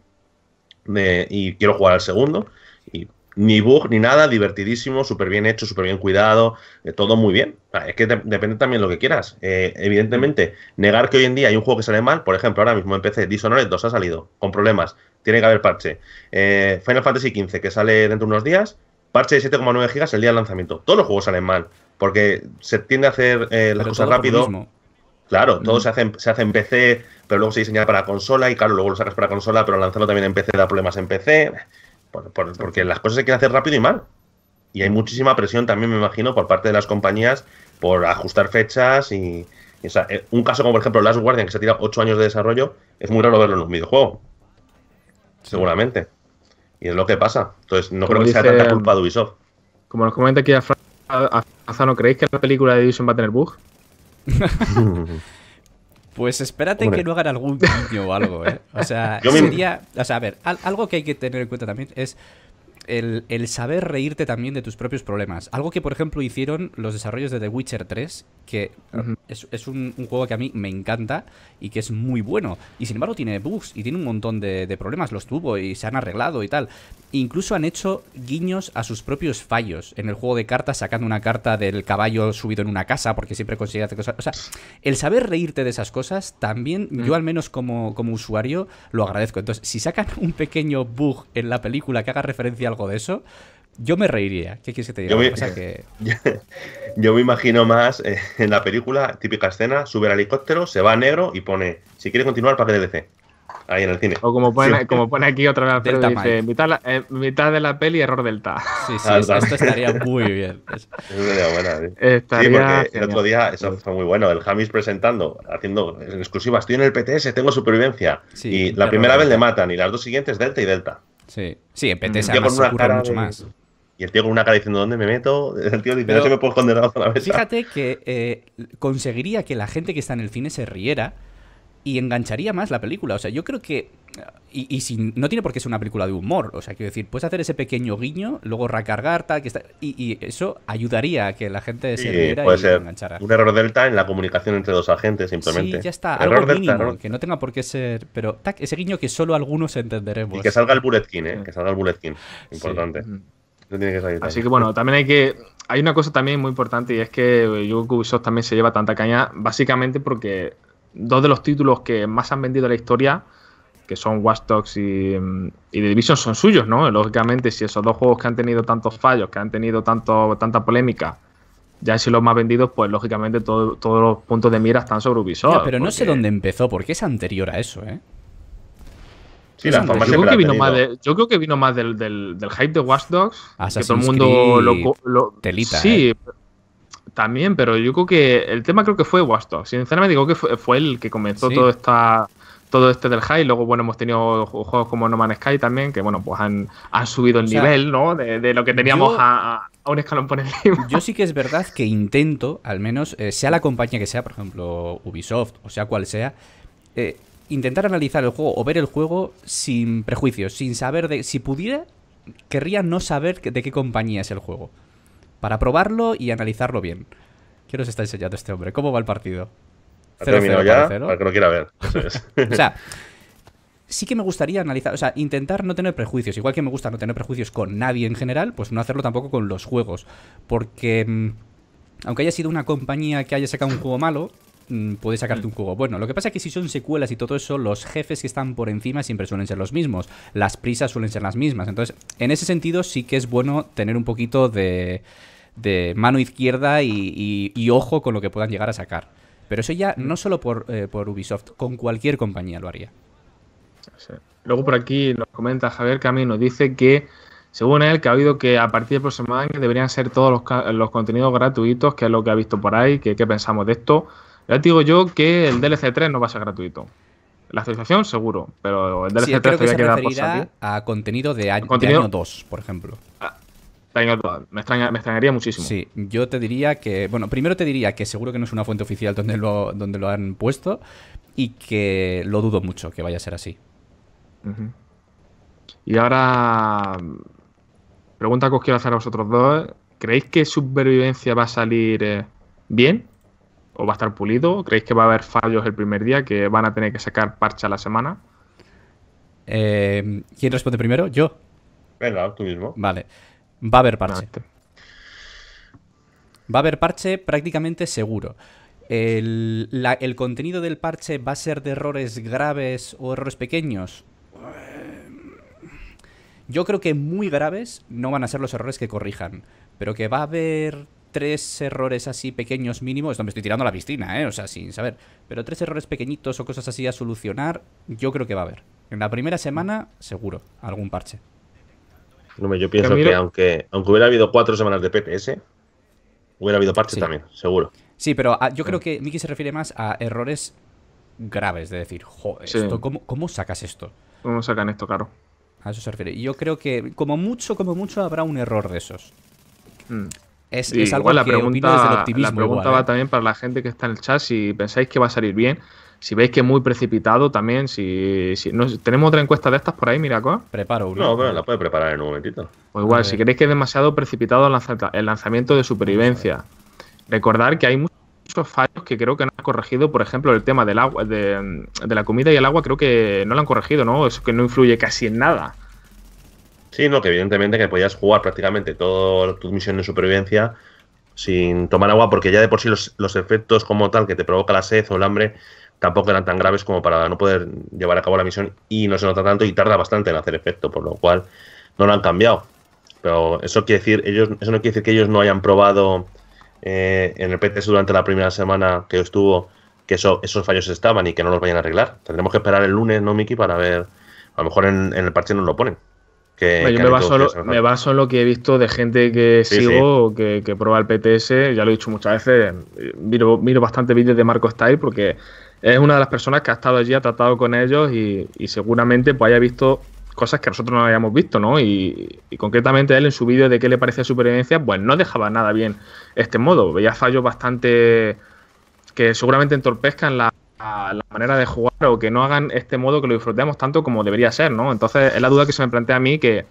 y quiero jugar al segundo. Y ni bug ni nada, divertidísimo, súper bien hecho, súper bien cuidado, eh, todo muy bien. Es que depende también lo que quieras. Eh, evidentemente, negar que hoy en día hay un juego que sale mal, por ejemplo, ahora mismo empecé Dishonored 2 ha salido con problemas tiene que haber parche. Eh, Final Fantasy XV, que sale dentro de unos días, parche de 7,9 gigas el día del lanzamiento. Todos los juegos salen mal, porque se tiende a hacer eh, las cosas rápido. Claro, todo se, mm. hace, se hace en PC, pero luego se diseña para consola y claro, luego lo sacas para consola, pero lanzarlo también en PC da problemas en PC, porque las cosas se quieren hacer rápido y mal. Y hay muchísima presión también, me imagino, por parte de las compañías por ajustar fechas y, eh, un caso como por ejemplo Last Guardian, que se tira tirado 8 años de desarrollo, es muy raro verlo en un videojuego seguramente. Y es lo que pasa. Entonces, no creo que sea tanta culpa de Ubisoft. Como nos comenta aquí Azano, ¿creéis que la película de Division va a tener bug? (laughs) (laughs) pues espérate en que no hagan algún vídeo o algo, ¿eh? O sea, sería. O sea, a ver, algo que hay que tener en cuenta también es el, saber reírte también de tus propios problemas. Algo que, por ejemplo, hicieron los desarrollos de The Witcher 3, que es, un, juego que a mí me encanta y que es muy bueno. Y sin embargo tiene bugs y tiene un montón de, problemas, los tuvo y se han arreglado y tal. Incluso han hecho guiños a sus propios fallos. En el juego de cartas sacando una carta del caballo subido en una casa, porque siempre consigue hacer cosas. O sea, el saber reírte de esas cosas también, mm. yo al menos como, como usuario, lo agradezco. Entonces, si sacan un pequeño bug en la película que haga referencia al de eso, yo me reiría. ¿Qué quieres que te diga? Yo, me, (laughs) imagino más eh, en la película, típica escena, sube al helicóptero, se va a negro y pone, si quiere continuar, de DC Ahí en el cine. O como pone, aquí otra vez, eh, mitad, de la peli, error delta. Sí, ah, esto, estaría muy (laughs) bien. Estaría el otro día, eso fue muy bueno, el Hamish presentando, haciendo en exclusiva, estoy en el PTS, tengo supervivencia. y la primera vez le matan y las dos siguientes delta y delta. Sí, sí en PT mm. mucho más. Y el tío con una cara diciendo dónde me meto, (laughs) el tío dice, no se me puedo esconder la mesa. Fíjate que eh, conseguiría que la gente que está en el cine se riera y engancharía más la película. O sea, yo creo que. Y, si, no tiene por qué ser una película de humor. O sea, quiero decir, puedes hacer ese pequeño guiño, luego recargar, tal, que está, y, eso ayudaría a que la gente se viera sí, y ser Un error delta en la comunicación entre dos agentes, simplemente. Sí, ya está. Error algo delta, mínimo, que no tenga por qué ser. Pero tac, ese guiño que solo algunos entenderemos. Y que salga el bulletkin, ¿eh? Que salga el bulletkin. Importante. Mm. No tiene que salir Así que bueno, también hay que hay una cosa también muy importante y es que eh, yo Ubisoft también se lleva tanta caña básicamente porque dos de los títulos que más han vendido en la historia, que son Watch Dogs mm, y, The Division, son suyos, ¿no? Lógicamente, si esos dos juegos que han tenido tantos fallos, que han tenido tanto, tanta polémica, ya sido los más vendidos, pues lógicamente todos los puntos de mira están sobre Ubisoft. pero no sé dónde empezó, porque es anterior a eso, ¿eh? Sí, yo, creo que vino más del, hype de Watch Dogs. que todo el mundo lo, ¿eh? También, pero yo creo que el tema creo que fue Wastok. Sinceramente digo que fue, el que comenzó todo esta todo este del high. Luego, bueno, hemos tenido juegos como No Man's Sky también, que bueno, pues han, subido el nivel, ¿no? De, lo que teníamos a, un escalón por encima. Yo sí que es verdad que intento, al menos, eh, sea la compañía que sea, por ejemplo, Ubisoft, o sea cual sea, eh, intentar analizar el juego o ver el juego sin prejuicios, sin saber de. Si pudiera, querría no saber de qué compañía es el juego para probarlo y analizarlo bien. ¿Qué nos está enseñando este hombre? ¿Cómo va el partido? para que lo quiera ver. (laughs) o sea, sí que me gustaría analizar, o sea, intentar no tener prejuicios. Igual que me gusta no tener prejuicios con nadie en general, pues no hacerlo tampoco con los juegos. Porque, mm, aunque haya sido una compañía que haya sacado un juego malo, puede mm, puedes sacarte mm. un juego. Bueno, lo que pasa es que si son secuelas y todo eso, los jefes que están por encima siempre suelen ser los mismos. Las prisas suelen ser las mismas. Entonces, en ese sentido, sí que es bueno tener un poquito de, mano izquierda y, ojo con lo que puedan llegar a sacar. Pero eso ya mm. no solo eh, por, Ubisoft, con cualquier compañía lo haría. Luego por aquí nos comenta Javier Camino, dice que según él, que ha habido que a partir de próximo año deberían ser todos los, contenidos gratuitos, que es lo que ha visto por ahí, que qué pensamos de esto. Ya te digo yo que el DLC 3 no va a ser gratuito. La actualización, seguro, pero el DLC 3 creo que se a contenido de, año, 2, por ejemplo. Ah, me, extrañaría muchísimo. Sí, yo te diría que. Bueno, primero te diría que seguro que no es una fuente oficial donde lo, donde lo han puesto y que lo dudo mucho que vaya a ser así. Y ahora. Pregunta que os quiero hacer a vosotros dos. ¿Creéis que Supervivencia va a salir eh, bien? o va a estar pulido? ¿Creéis que va a haber fallos el primer día, que van a tener que sacar parche a la semana? Eh, ¿Quién responde primero? Yo. Venga, tú mismo. Vale. Va a haber parche. Va a haber parche prácticamente seguro. El, ¿El contenido del parche va a ser de errores graves o errores pequeños? Yo creo que muy graves no van a ser los errores que corrijan, pero que va a haber tres errores así pequeños mínimos, esto me estoy tirando a la piscina, ¿eh? o sea, sin saber, pero tres errores pequeñitos o cosas así a solucionar, yo creo que va a haber. En la primera semana, seguro, algún parche. No, yo pienso que aunque, aunque hubiera habido cuatro semanas de PPS, hubiera habido parches también, seguro. Sí, pero ah, yo creo que Miki se refiere más a errores graves, de decir, joder, esto, ¿cómo, sacas esto? ¿Cómo sacan esto, Caro? A eso se refiere. Yo creo que como mucho, como mucho habrá un error de esos. Hmm. Es, algo la que pregunta, desde La pregunta va ¿eh? también para la gente que está en el chat si pensáis que va a salir bien. Si veis que es muy precipitado también, si, tenemos otra encuesta de estas por ahí, mira, ¿cuál? Preparo No, la puede preparar en un momentito. Pues igual, si creéis que es demasiado precipitado el, lanzamiento de supervivencia, recordar que hay muchos fallos que creo que no han corregido, por ejemplo, el tema del agua, de, de la comida y el agua, creo que no lo han corregido, ¿no? Eso que no influye casi en nada. Sí, no, que evidentemente que podías jugar prácticamente toda tu misión de supervivencia sin tomar agua, porque ya de por sí los, efectos como tal que te provoca la sed o el hambre tampoco eran tan graves como para no poder llevar a cabo la misión y no se nota tanto y tarda bastante en hacer efecto, por lo cual no lo han cambiado. Pero eso quiere decir, ellos, eso no quiere decir que ellos no hayan probado eh, en el PTS durante la primera semana que estuvo que eso, esos fallos estaban y que no los vayan a arreglar. Tendremos que esperar el lunes, ¿no, Miki? Para ver. A lo mejor en, en el parche nos lo ponen yo me baso, en lo que he visto de gente que sigo, Que, prueba el PTS, ya lo he dicho muchas veces, miro, miro bastante vídeos de Marco Style porque es una de las personas que ha estado allí, ha tratado con ellos y, seguramente pues haya visto cosas que nosotros no habíamos visto, ¿no? Y, y concretamente él en su vídeo de qué le parecía supervivencia, pues no dejaba nada bien este modo, veía fallos bastante que seguramente entorpezcan la a la manera de jugar o que no hagan este modo que lo disfrutemos tanto como debería ser, ¿no? Entonces es la duda que se me plantea a mí que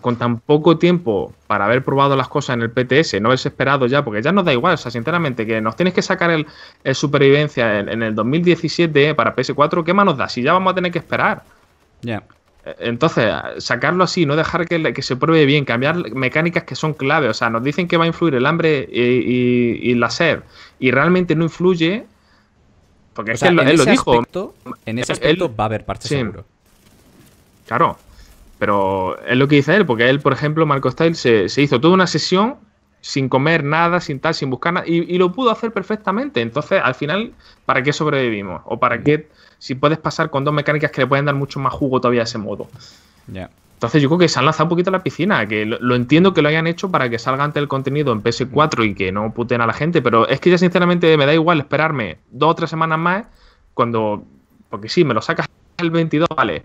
con tan poco tiempo para haber probado las cosas en el PTS, no haberse esperado ya, porque ya nos da igual, o sea, sinceramente, que nos tienes que sacar el, supervivencia en, el 2017 para PS4, ¿qué más nos da? Si ya vamos a tener que esperar. Ya. E, entonces, sacarlo así, no dejar que, se pruebe bien, cambiar mecánicas que son clave. O sea, nos dicen que va a influir el hambre y, y la sed, y realmente no influye porque él, lo dijo. en ese aspecto va a haber parte seguro. Claro. Pero es lo que dice él, porque él, por ejemplo, Marco Style se, hizo toda una sesión sin comer nada, sin tal, sin buscar nada, y, lo pudo hacer perfectamente. Entonces, al final, ¿para qué sobrevivimos? ¿O para qué, si puedes pasar con dos mecánicas que le pueden dar mucho más jugo todavía a ese modo? Ya. Entonces yo creo que se han lanzado un poquito a la piscina, que lo, entiendo que lo hayan hecho para que salga ante el contenido en PS4 y que no puten a la gente, pero es que ya sinceramente me da igual esperarme dos o tres semanas más cuando, porque sí, me lo sacas el 22, vale,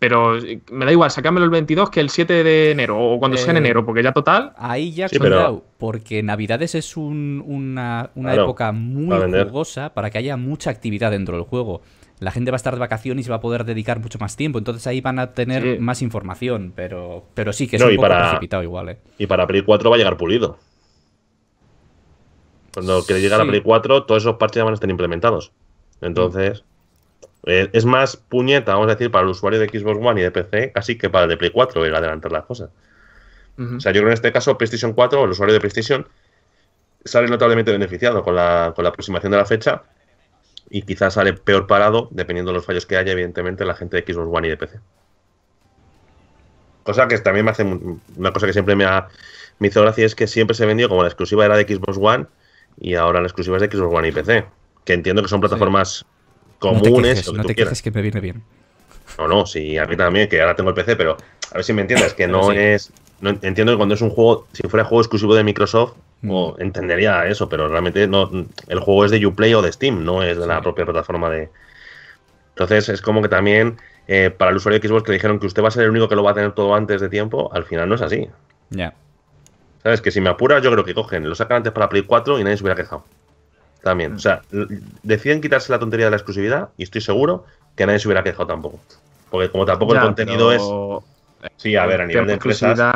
pero eh, me da igual sacármelo el 22 que el 7 de enero o cuando sea en eh, enero, porque ya total. Ahí ya sí, porque Navidades es una, época muy para que haya mucha actividad dentro del juego la gente va a estar de vacaciones y se va a poder dedicar mucho más tiempo. Entonces ahí van a tener más información, pero, pero sí que es no, un poco para, precipitado igual. ¿eh? Y para Play 4 va a llegar pulido. Cuando quiere llegar a Play 4, todos esos parches ya van a estar implementados. Entonces, eh, es más puñeta, vamos a decir, para el usuario de Xbox One y de PC, casi que para el de Play 4, el adelantar las cosas. O sea, yo creo que en este caso PlayStation 4, el usuario de PlayStation, sale notablemente beneficiado con la, con la aproximación de la fecha y quizás sale peor parado, dependiendo de los fallos que haya, evidentemente, la gente de Xbox One y de PC. Cosa que también me hace. Una cosa que siempre me, ha, me hizo gracia es que siempre se vendió como la exclusiva era de Xbox One y ahora la exclusiva es de Xbox One y PC. Que entiendo que son plataformas comunes. No te, quejes, que, me viene bien. No, no, sí, a mí también, que ahora tengo el PC, pero a ver si me entiendes, que no es. No, entiendo que cuando es un juego, si fuera juego exclusivo de Microsoft, o entendería eso, pero realmente no, el juego es de Uplay o de Steam, no es de la propia plataforma de... Entonces es como que también eh, para el usuario de Xbox que le dijeron que usted va a ser el único que lo va a tener todo antes de tiempo, al final no es así. Ya. ¿Sabes? Que si me apuras yo creo que cogen, lo sacan antes para Play 4 y nadie se hubiera quejado. También. Mm. O sea, deciden quitarse la tontería de la exclusividad y estoy seguro que nadie se hubiera quejado tampoco. Porque como tampoco el contenido es... Sí, a ver, a nivel de exclusividad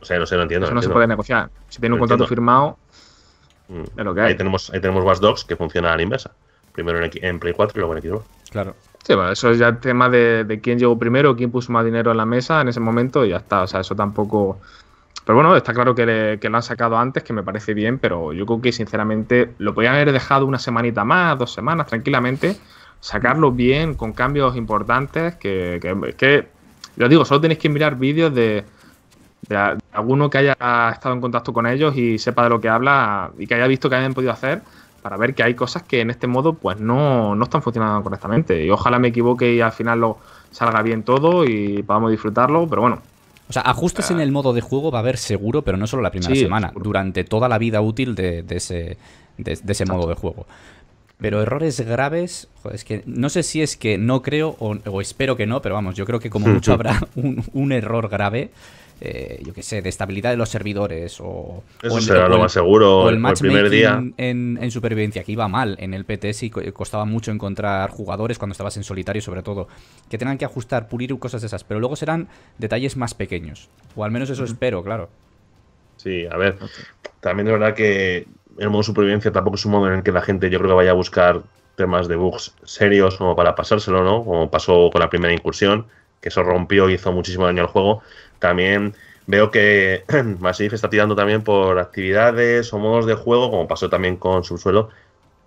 o sea, no sé, no entiendo. no, se puede negociar. Si tiene un contrato firmado, mm. Ahí tenemos, ahí tenemos Watch Dogs que funciona a la inversa. Primero en, Play 4 y luego en Xbox. Claro. Sí, eso es ya el tema de, quién llegó primero, quién puso más dinero en la mesa en ese momento y ya está. O sea, eso tampoco. Pero bueno, está claro que, lo han sacado antes, que me parece bien, pero yo creo que sinceramente lo podían haber dejado una semanita más, dos semanas, tranquilamente. Sacarlo bien, con cambios importantes, que, que, que yo digo, solo tenéis que mirar vídeos de, de, alguno que haya estado en contacto con ellos y sepa de lo que habla y que haya visto que hayan podido hacer para ver que hay cosas que en este modo pues no, no están funcionando correctamente. Y ojalá me equivoque y al final lo salga bien todo y podamos disfrutarlo, pero bueno. O sea, ajustes en eh, el modo de juego va a haber seguro, pero no solo la primera semana, durante toda la vida útil de, ese, de, ese modo de juego. Pero errores graves, joder, es que no sé si es que no creo o, espero que no, pero vamos, yo creo que como (laughs) mucho habrá un, un error grave eh, yo qué sé, de estabilidad de los servidores o... Eso será lo más seguro. O el, primer día. En, supervivencia, que iba mal en el PTS y costaba mucho encontrar jugadores cuando estabas en solitario sobre todo, que tengan que ajustar, pulir cosas de esas, pero luego serán detalles más pequeños, o al menos eso espero, claro. Sí, a ver, también es verdad que el modo supervivencia tampoco es un modo en el que la gente yo creo que vaya a buscar temas de bugs serios como para pasárselo, ¿no? Como pasó con la primera incursión, que eso rompió y hizo muchísimo daño al juego. También veo que (clears throat) Massive está tirando también por actividades o modos de juego, como pasó también con Subsuelo,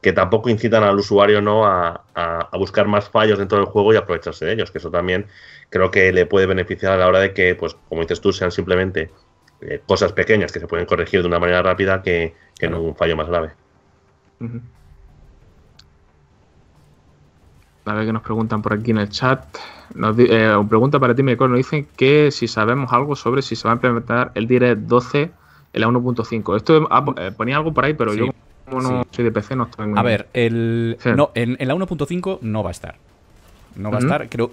que tampoco incitan al usuario ¿no? A, buscar más fallos dentro del juego y aprovecharse de ellos, que eso también creo que le puede beneficiar a la hora de que, pues como dices tú, sean simplemente eh, cosas pequeñas que se pueden corregir de una manera rápida que, que no un fallo más grave. A ver que nos preguntan por aquí en el chat. Nos eh, pregunta para ti, Mecor. Nos dicen que si sabemos algo sobre si se va a implementar el Direct 12 en la 1.5. Esto ah, eh, ponía algo por ahí, pero yo como no soy de PC no estoy muy... A ver, el... no, en, la 1.5 no va a estar. No va a estar, creo,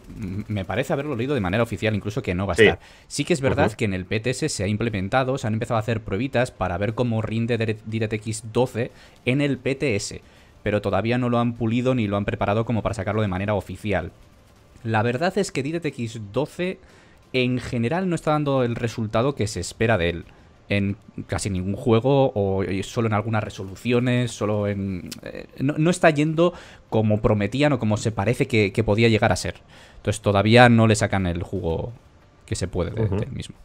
me parece haberlo leído de manera oficial incluso que no va a estar. Sí que es verdad que en el PTS se ha implementado, se han empezado a hacer pruebitas para ver cómo rinde DirectX 12 en el PTS pero todavía no lo han pulido ni lo han preparado como para sacarlo de manera oficial. La verdad es que DirectX 12 en general no está dando el resultado que se espera de él en casi ningún juego o eh, solo en algunas resoluciones, solo en... Eh, no, está yendo como prometían o como se parece que, podía llegar a ser. Entonces todavía no le sacan el jugo que se puede del mismo.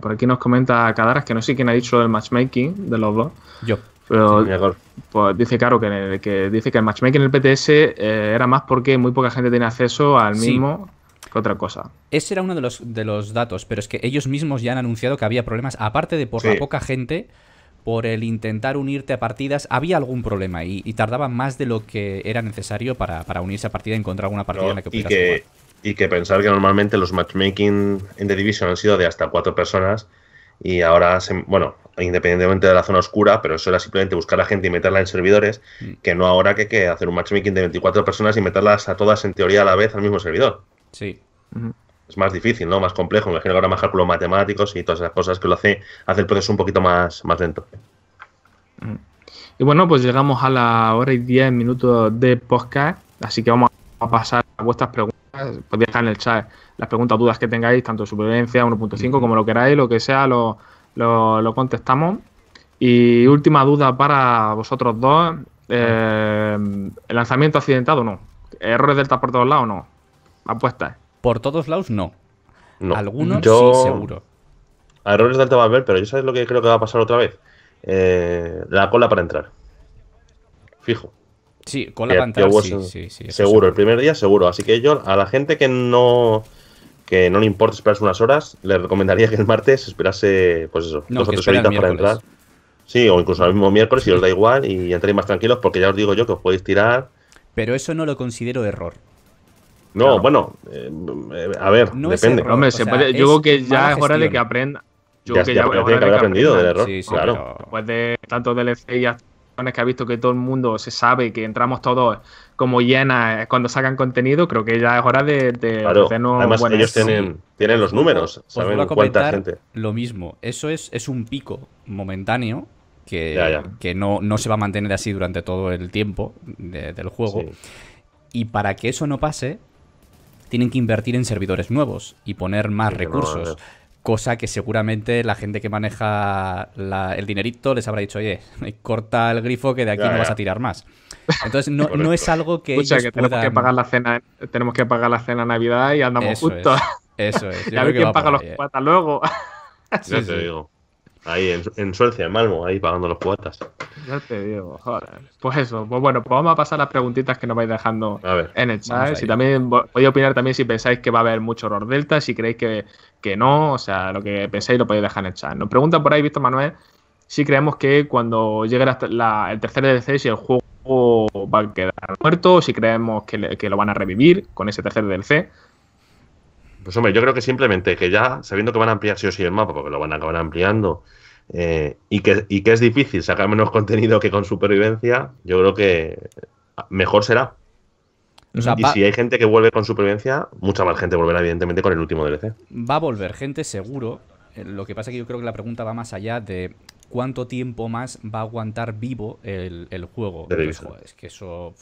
por aquí nos comenta Cadaras que no sé quién ha dicho del matchmaking de los dos. Yo. Pero pues dice claro que, el, dice que el matchmaking en el PTS eh, era más porque muy poca gente tenía acceso al mismo que otra cosa. Ese era uno de los, de los datos, pero es que ellos mismos ya han anunciado que había problemas, aparte de por la poca gente, por el intentar unirte a partidas, había algún problema y, y tardaba más de lo que era necesario para, unirse a partida y encontrar alguna partida en la que pudieras y Y que pensar que normalmente los matchmaking en The Division han sido de hasta cuatro personas y ahora, bueno, independientemente de la zona oscura, pero eso era simplemente buscar a gente y meterla en servidores, mm. que no ahora que que hacer un matchmaking de 24 personas y meterlas a todas en teoría a la vez al mismo servidor. Sí. Es más difícil, ¿no? Más complejo. Me imagino que ahora más cálculos matemáticos y todas esas cosas que lo hace, hace el proceso un poquito más, más lento. Y bueno, pues llegamos a la hora y diez minutos de podcast, así que vamos a pasar a vuestras preguntas Podéis pues dejar en el chat las preguntas, dudas que tengáis, tanto de supervivencia 1.5 como lo queráis, lo que sea, lo, contestamos. Y última duda para vosotros dos, eh, ¿el lanzamiento accidentado o no? ¿Errores delta por todos lados o no? Apuestas. Por todos lados no. Algunos sí, seguro. errores delta va a haber, pero yo sabes lo que creo que va a pasar otra vez. Eh, la cola para entrar. Fijo. Sí, con la pantalla. Sí, sí, sí, seguro, el primer día seguro. Así que yo a la gente que no que no le importa esperarse unas horas, le recomendaría que el martes esperase, pues eso, dos o tres horitas para entrar. Sí, o incluso el mismo miércoles, si os da igual, y entréis más tranquilos, porque ya os digo yo que os podéis tirar. Pero eso no lo considero error. No, bueno, eh, a ver, depende. Hombre, yo creo que ya es hora de que aprenda. Yo ya, creo que ya, haber aprendido del error, sí, claro. Después de tanto DLC y hasta que ha visto que todo el mundo se sabe, que entramos todos como llenas eh, cuando sacan contenido, creo que ya es hora de, de Además, ellos tienen, los números, saben cuánta gente. Lo mismo, eso es, es un pico momentáneo que, que no, se va a mantener así durante todo el tiempo del juego. Y para que eso no pase, tienen que invertir en servidores nuevos y poner más recursos. Eh. Cosa que seguramente la gente que maneja el dinerito les habrá dicho, oye, corta el grifo que de aquí no vas a tirar más. Entonces no, es algo que... ellos que tenemos, que pagar la cena, tenemos que pagar la cena Navidad y andamos justo eso es. Yo (laughs) a ver quién paga los ¿eh? luego. (laughs) Sí, te digo. Ahí en, Suecia, en Malmo, ahí pagando los cuotas. Ya te digo, joder. Pues eso, pues bueno, pues vamos a pasar a las preguntitas que nos vais dejando en el chat. Si también podéis opinar también si pensáis que va a haber mucho horror delta, si creéis que, que no, o sea, lo que pensáis lo podéis dejar en el chat. Nos pregunta por ahí, Víctor Manuel, si creemos que cuando llegue el tercer DLC, si el juego va a quedar muerto, o si creemos que, que lo van a revivir con ese tercer DLC. Pues hombre, yo creo que simplemente que ya, sabiendo que van a ampliar sí o sí el mapa, porque lo van a acabar ampliando, eh, y, que, que es difícil sacar menos (laughs) contenido que con supervivencia, yo creo que mejor será. y si hay gente que vuelve con supervivencia, mucha más gente volverá, evidentemente, con el último DLC. Va a volver gente seguro. Eh, lo que pasa es que yo creo que la pregunta va más allá de cuánto tiempo más va a aguantar vivo el, juego. es que eso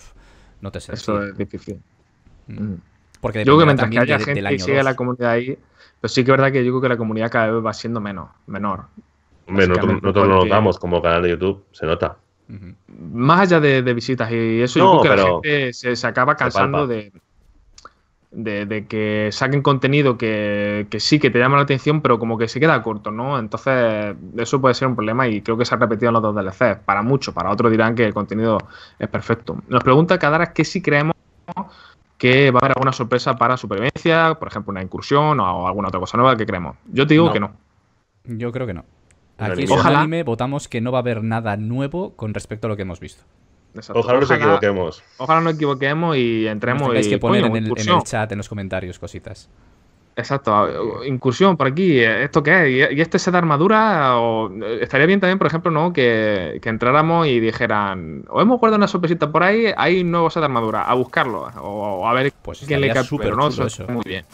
no te sé. Eso es difícil. Mm. Mm. Porque yo creo que mientras que haya gente que siga la comunidad ahí, pero sí que es verdad que yo creo que la comunidad cada vez va siendo menos, menor. nosotros, lo notamos como canal de YouTube, se nota. Más allá de, visitas y eso, yo creo que la gente se, acaba cansando de, de, que saquen contenido que, sí, que te llama la atención, pero como que se queda corto, ¿no? Entonces, eso puede ser un problema y creo que se ha repetido en los dos DLC. Para muchos, para otros dirán que el contenido es perfecto. Nos pregunta Cadara que si creemos que va a haber alguna sorpresa para supervivencia, por ejemplo, una incursión o alguna otra cosa nueva que creemos. Yo te digo que no. Yo creo que no. Aquí en el anime votamos que no va a haber nada nuevo con respecto a lo que hemos visto. Ojalá, nos equivoquemos. Ojalá no equivoquemos y entremos. y que en el, en el, chat, en los comentarios, cositas. Exacto, incursión por aquí, eh, ¿esto qué es? ¿Y este set de armadura? O... Eh, estaría bien también, por ejemplo, ¿no? que, entráramos y dijeran, o hemos guardado una sorpresita por ahí, hay un nuevo set de armadura, a buscarlo, o, a ver pues quién le cae, pero no, muy bien.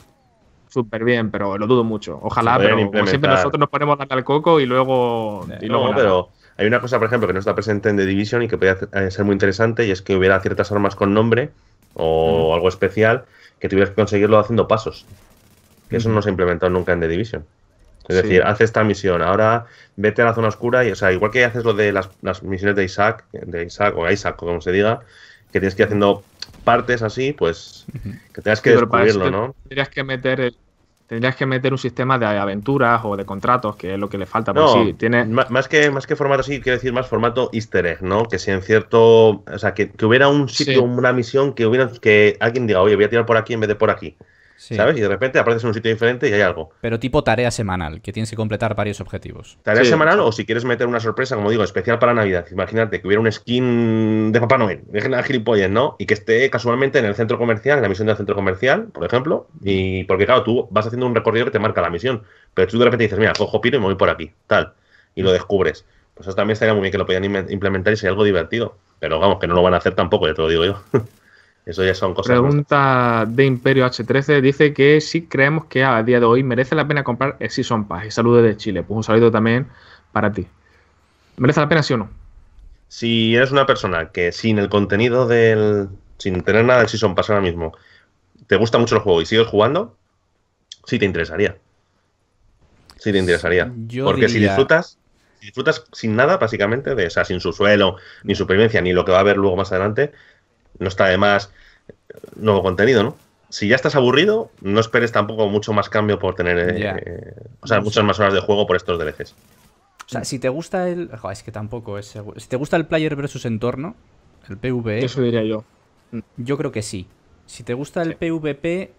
Súper bien, pero lo dudo mucho. Ojalá, pero siempre nosotros nos ponemos la al coco y luego... Eh, pero hay una cosa, por ejemplo, que no está presente en The Division y que podría ser muy interesante, y es que hubiera ciertas armas con nombre o algo especial que tuvieras que conseguirlo haciendo pasos que eso no se ha implementado nunca en The Division. Es decir, hace esta misión, ahora vete a la zona oscura y, o sea, igual que haces lo de las, misiones de Isaac, de Isaac o Isaac, como se diga, que tienes que ir haciendo partes así, pues que tengas que descubrirlo, ¿no? Tendrías que meter Tendrías que meter un sistema de aventuras o de contratos, que es lo que le falta. Pues sí, tiene... más, que, más que formato así, quiero decir más formato easter egg, ¿no? Que si en cierto... O sea, que, que hubiera un sitio, una misión, que hubiera que alguien diga, oye, voy a tirar por aquí en vez de por aquí. ¿sabes? Y de repente apareces en un sitio diferente y hay algo. Pero tipo tarea semanal, que tienes que completar varios objetivos. Tarea semanal o si quieres meter una sorpresa, como digo, especial para Navidad. Imagínate que hubiera un skin de Papá Noel, de gilipollas, ¿no? Y que esté casualmente en el centro comercial, en la misión del centro comercial, por ejemplo, y porque claro, tú vas haciendo un recorrido que te marca la misión, pero tú de repente dices, mira, cojo piro y me voy por aquí, tal, y lo descubres. Pues eso también estaría muy bien que lo podían implementar y sería algo divertido. Pero vamos, que no lo van a hacer tampoco, ya te lo digo yo. (laughs) Eso ya son cosas. Pregunta de Imperio H13. Dice que si creemos que a día de hoy merece la pena comprar el Season Pass. Y saludos de Chile. Pues un saludo también para ti. ¿Merece la pena, sí o no? Si eres una persona que sin el contenido del. sin tener nada del Season Pass ahora mismo, te gusta mucho el juego y sigues jugando, sí te interesaría. Sí te interesaría. Porque si disfrutas, disfrutas sin nada, básicamente, de, o sea, sin su suelo, ni supervivencia, ni lo que va a haber luego más adelante, no está de más eh, nuevo contenido, ¿no? Si ya estás aburrido, no esperes tampoco mucho más cambio por tener. Eh, eh, o sea, muchas más horas de juego por estos DLCs. O sea, si te gusta el. es que tampoco es. Si te gusta el player versus entorno, el PvE. Eso diría yo. Mm. Yo creo que sí. Si te gusta el PvP.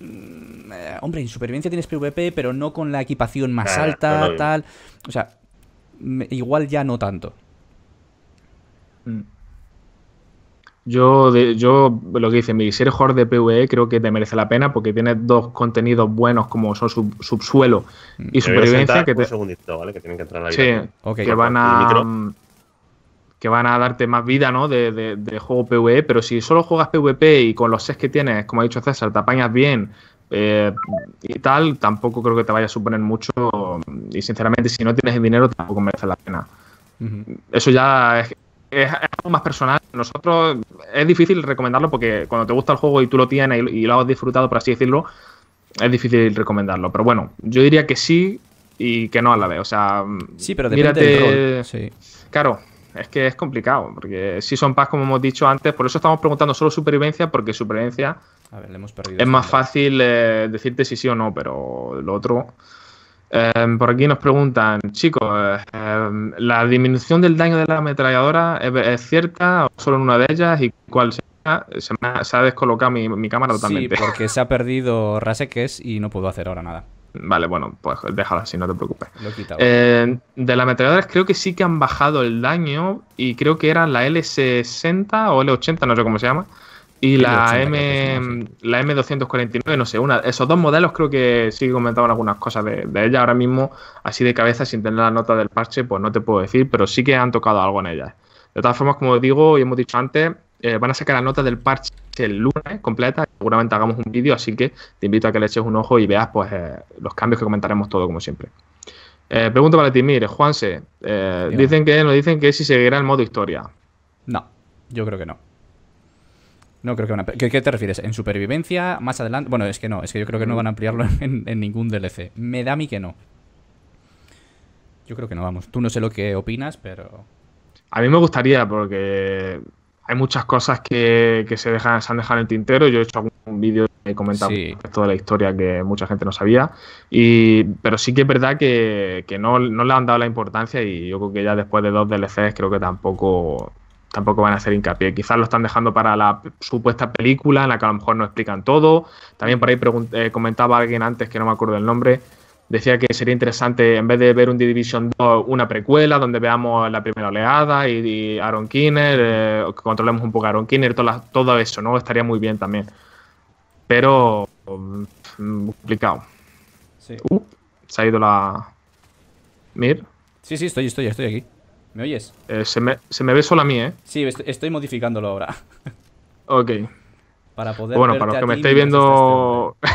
Mm, hombre, en supervivencia tienes PvP, pero no con la equipación más ah, alta, tal. O sea, igual ya no tanto. Mm. Yo, de, yo lo que dice, mi eres jugador de PvE creo que te merece la pena porque tienes dos contenidos buenos como son subsuelo mm, y supervivencia que Un segundito, ¿vale? Que tienen que entrar que pues, van a mm, que van a darte más vida ¿no? De, de, juego PvE, pero si solo juegas PvP y con los sets que tienes, como ha dicho César, te apañas bien eh, y tal, tampoco creo que te vaya a suponer mucho y sinceramente si no tienes el dinero tampoco merece la pena. Eso ya es es algo más personal. Nosotros es difícil recomendarlo porque cuando te gusta el juego y tú lo tienes y, lo has disfrutado, por así decirlo, es difícil recomendarlo. Pero bueno, yo diría que sí y que no a la vez. O sea, sí, pero mírate. Del Claro, es que es complicado porque si son paz como hemos dicho antes, por eso estamos preguntando solo supervivencia porque supervivencia a ver, le hemos perdido es más fácil eh, decirte si sí o no, pero lo otro. Em, por aquí nos preguntan, chicos, em, ¿la disminución del daño de la ametralladora es, cierta o solo en una de ellas? ¿Y cuál sea, Se, ha descolocado mi, cámara totalmente. Sí, (laughs) porque se ha perdido Raseques y no puedo hacer ahora nada. Vale, bueno, pues déjala así, no te preocupes. Em, de las ametralladoras creo que sí que han bajado el daño y creo que era la L60 o L80, no sé cómo se llama, y la, M, la M249, no sé, una, esos dos modelos creo que sí que comentaban algunas cosas de, ella. Ahora mismo, así de cabeza, sin tener la nota del parche, pues no te puedo decir, pero sí que han tocado algo en ella De todas formas, como digo y hemos dicho antes, eh, van a sacar la nota del parche el lunes completa. Seguramente hagamos un vídeo, así que te invito a que le eches un ojo y veas pues eh, los cambios que comentaremos todo, como siempre. Pregunto eh, pregunta para ti, mire, Juanse. dicen que nos dicen que si seguirá el modo historia. No, yo creo que no. No creo que van a... ¿Qué, te refieres? ¿En supervivencia? ¿Más adelante? Bueno, es que no. Es que yo creo que no van a ampliarlo (laughs) en, ningún DLC. Me da a mí que no. Yo creo que no, vamos. Tú no sé lo que opinas, pero... A mí me gustaría porque hay muchas cosas que, se, han dejado en el tintero. Yo he hecho algún vídeo he comentado toda la historia que mucha gente no sabía. pero sí que es verdad que, no, le han dado la importancia y yo creo que ya después de dos DLCs creo que tampoco tampoco van a hacer hincapié. Quizás lo están dejando para la supuesta película en la que a lo mejor no explican todo. También por ahí eh, comentaba alguien antes que no me acuerdo el nombre. Decía que sería interesante, en vez de ver un Division 2, una precuela donde veamos la primera oleada y, Aaron Kinner, eh, que controlemos un poco a Aaron Kinner, todo, eso, ¿no? Estaría muy bien también. Pero mm, complicado. Sí. Uh, se ha ido la. Mir. Sí, sí, estoy, estoy, estoy aquí. ¿Me oyes? Eh, se, me, ve solo a mí, ¿eh? Sí, estoy modificándolo ahora. (laughs) ok. Para poder. Bueno, para los que me estáis viendo. (laughs)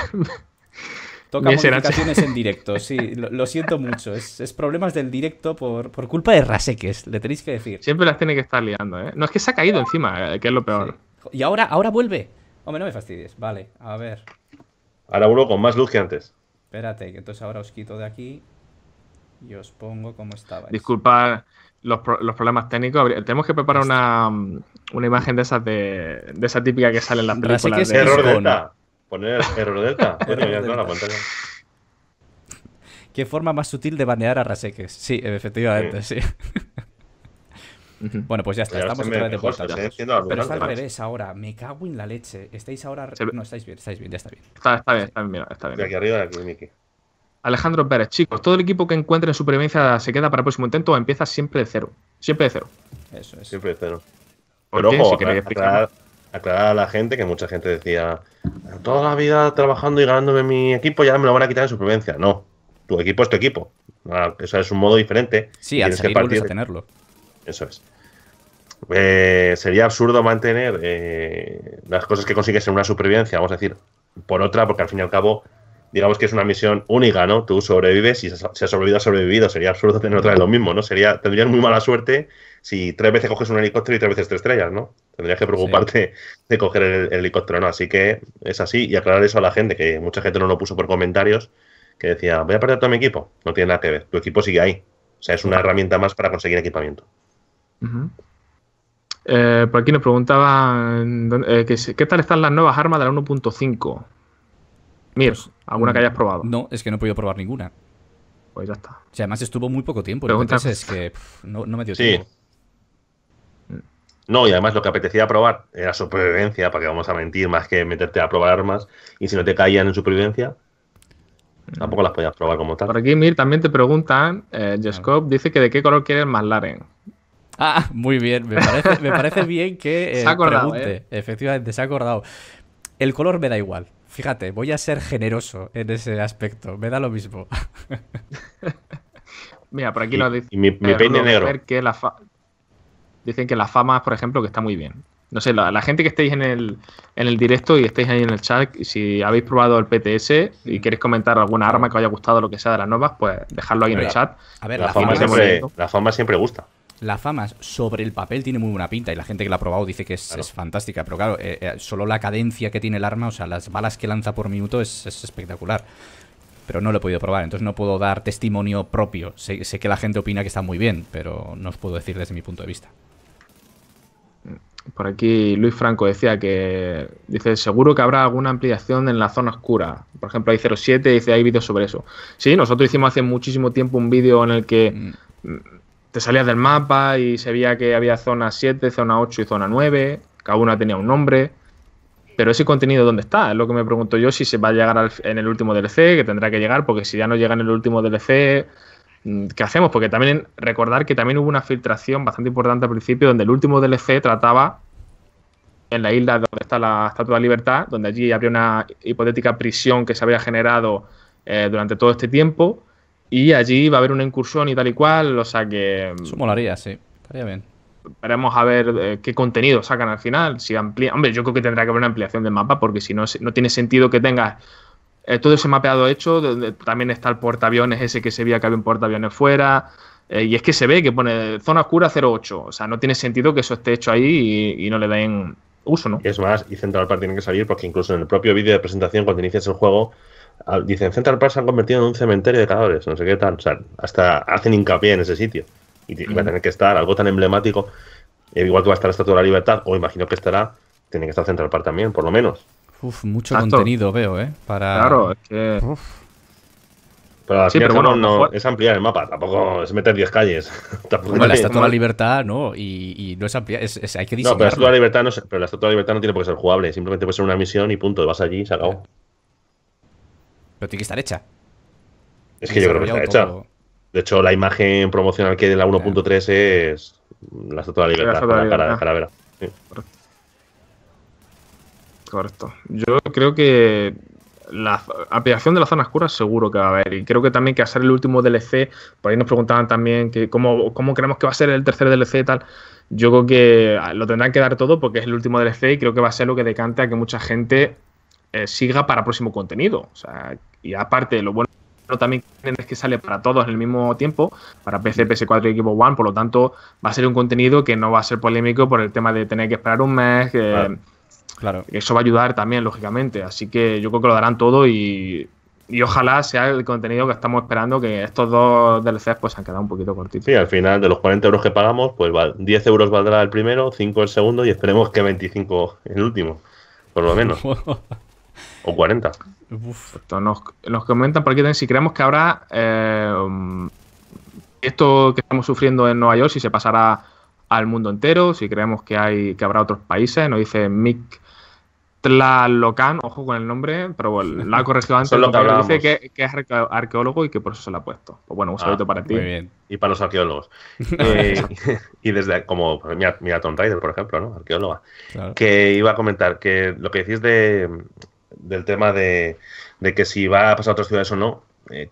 Toca modificaciones en directo, (laughs) sí. Lo, siento mucho. Es, problemas del directo por, culpa de Raseques, le tenéis que decir. Siempre las tiene que estar liando, ¿eh? No, es que se ha caído encima, eh, que es lo peor. Y ahora, ahora vuelve. Hombre, no me fastidies. Vale, a ver. Ahora vuelvo con más luz que antes. Espérate, que entonces ahora os quito de aquí y os pongo como estaba. Disculpad, los, los, problemas técnicos. Tenemos que preparar una, una imagen de esas de, esa típica que sale en las películas. Que error delta. Poner error delta. (laughs) Bueno, ya la pantalla. Qué forma más sutil de banear a Raseques. Sí, efectivamente, sí. Bueno, pues ya está, estamos otra de Pero está al revés ahora, me cago en la leche. Estáis ahora. No, estáis bien, estáis bien, ya está bien. Está, está bien, está bien, está bien. Aquí arriba aquí, Miki. Alejandro Pérez, chicos, todo el equipo que encuentre en supervivencia se queda para el próximo intento o empieza siempre de cero. Siempre de cero. Eso es. Siempre de cero. Pero ojo, aclarar, a la gente que mucha gente decía, toda la vida trabajando y ganándome mi equipo, ya me lo van a quitar en supervivencia. No, tu equipo es tu equipo. Ah, eso es un modo diferente. Sí, al salir que partir... tenerlo. Eso es. Eh, sería absurdo mantener eh, las cosas que consigues en una supervivencia, vamos a decir, por otra, porque al fin y al cabo digamos que es una misión única, ¿no? Tú sobrevives y si has sobrevivido, has sobrevivido. Sería absurdo tener otra vez lo mismo, ¿no? Sería, tendrías muy mala suerte si tres veces coges un helicóptero y tres veces tres estrellas, ¿no? Tendrías que preocuparte de coger el, helicóptero, ¿no? Así que es así y aclarar eso a la gente, que mucha gente no lo puso por comentarios, que decía, voy a perder todo mi equipo. No tiene nada que ver, tu equipo sigue ahí. O sea, es una herramienta más para conseguir equipamiento. Eh, por aquí nos preguntaban eh, ¿qué tal están las nuevas armas de la 1.5? Mir, pues, ¿alguna que hayas probado? No, es que no he podido probar ninguna. Pues ya está. además estuvo muy poco tiempo. Entonces es que no, no, me dio sí. No, y además lo que apetecía probar era supervivencia, para que vamos a mentir, más que meterte a probar armas. Y si no te caían en supervivencia, tampoco las podías probar como tal. Por aquí, Mir, también te preguntan, eh, dice que de qué color quieres más Laren. Ah, muy bien, me parece, bien que (laughs) se eh, pregunte. Eh. Efectivamente, se ha acordado. El color me da igual. Fíjate, voy a ser generoso en ese aspecto. Me da lo mismo. (laughs) Mira, por aquí lo dice. mi, negro. Que la Dicen que la fama, por ejemplo, que está muy bien. No sé, la, gente que estéis en el, en el directo y estéis ahí en el chat, si habéis probado el PTS y queréis comentar alguna arma que os haya gustado, lo que sea de las nuevas, pues dejadlo ahí en el chat. A ver, la fama siempre gusta la fama sobre el papel tiene muy buena pinta y la gente que la ha probado dice que es, fantástica, pero claro, eh, eh, solo la cadencia que tiene el arma, o sea, las balas que lanza por minuto es, espectacular. Pero no lo he podido probar, entonces no puedo dar testimonio propio. Sé, que la gente opina que está muy bien, pero no os puedo decir desde mi punto de vista. Por aquí Luis Franco decía que dice, seguro que habrá alguna ampliación en la zona oscura. Por ejemplo, hay 07, dice, hay vídeos sobre eso. Sí, nosotros hicimos hace muchísimo tiempo un vídeo en el que mm te salías del mapa y se veía que había zona 7, zona 8 y zona 9, cada una tenía un nombre. Pero ese contenido, ¿dónde está? Es lo que me pregunto yo si se va a llegar al, en el último DLC, que tendrá que llegar, porque si ya no llega en el último DLC, mm, ¿qué hacemos? Porque también recordar que también hubo una filtración bastante importante al principio, donde el último DLC trataba en la isla donde está la Estatua de Libertad, donde allí habría una hipotética prisión que se había generado eh, durante todo este tiempo y allí va a haber una incursión y tal y cual, o sea que... Mm, eso molaría, sí. Estaría bien. Veremos a ver eh, qué contenido sacan al final. Si amplía... Hombre, yo creo que tendrá que haber una ampliación del mapa, porque si no, no tiene sentido que tengas eh, todo ese mapeado hecho. también está el portaaviones ese que se veía que había un portaaviones fuera. Eh, y es que se ve que pone zona oscura 08. O sea, no tiene sentido que eso esté hecho ahí y, no le den uso, ¿no? es más, y Central Park tiene que salir porque incluso en el propio vídeo de presentación, cuando inicias el juego, dicen Central Park se han convertido en un cementerio de cadáveres, no sé qué tal, o sea, hasta hacen hincapié en ese sitio. Y va a tener que estar algo tan emblemático, eh, igual que va a estar la Estatua de la Libertad, o imagino que estará, tiene que estar Central Park también, por lo menos. Uf, mucho contenido veo, ¿eh? Para... Claro, es que... Uf. Pero, bueno, no, es ampliar el mapa, tampoco es meter 10 calles. (laughs) tampoco la Estatua de la Libertad no, y, y no es ampliar, hay que diseñarlo. No, pero la Estatua de la Libertad no, pero la Estatua de la Libertad no tiene por qué ser jugable, simplemente puede ser una misión y punto, vas allí y se acabó. Pero tiene que estar hecha. Es que yo creo que está hecha. De hecho, la imagen promocional que hay de la 1.3 es la Estatua de la Libertad, la, la, cara, la caravera... Correcto. Yo creo que la ampliación de la zona oscura seguro que va a haber. Y creo que también que va a ser el último DLC. Por ahí nos preguntaban también que cómo, cómo creemos que va a ser el tercer DLC y tal. Yo creo que lo tendrán que dar todo porque es el último DLC y creo que va a ser lo que decante a que mucha gente eh, siga para próximo contenido. O sea, y aparte, lo bueno también es que sale para todos en el mismo tiempo, para PC, PS4 y equipo One, por lo tanto va a ser un contenido que no va a ser polémico por el tema de tener que esperar un mes. claro. Eso va a ayudar también, lógicamente. Así que yo creo que lo darán todo y, ojalá sea el contenido que estamos esperando, que estos dos DLCs pues han quedado un poquito cortitos. Sí, al final de los 40 euros que pagamos, pues 10 euros valdrá el primero, 5 el segundo y esperemos que 25 el último, por lo menos. (laughs) O 40. nos, comentan por aquí si creemos que habrá eh, esto que estamos sufriendo en Nueva York, si se pasará al mundo entero, si creemos que hay que habrá otros países, nos dice Mick Tlalocan, ojo con el nombre, pero bueno, la (laughs) ha corregido antes, lo que dice que, es arqueólogo y que por eso se la ha puesto. Pues bueno, un ah, saludo para ti. Y para los arqueólogos. (laughs) Eh, (laughs) y desde, como pues mira, Tom Rider, por ejemplo, ¿no? Arqueóloga. Que iba a comentar que lo que decís de, del tema de, que si va a pasar a otras ciudades o no, eh,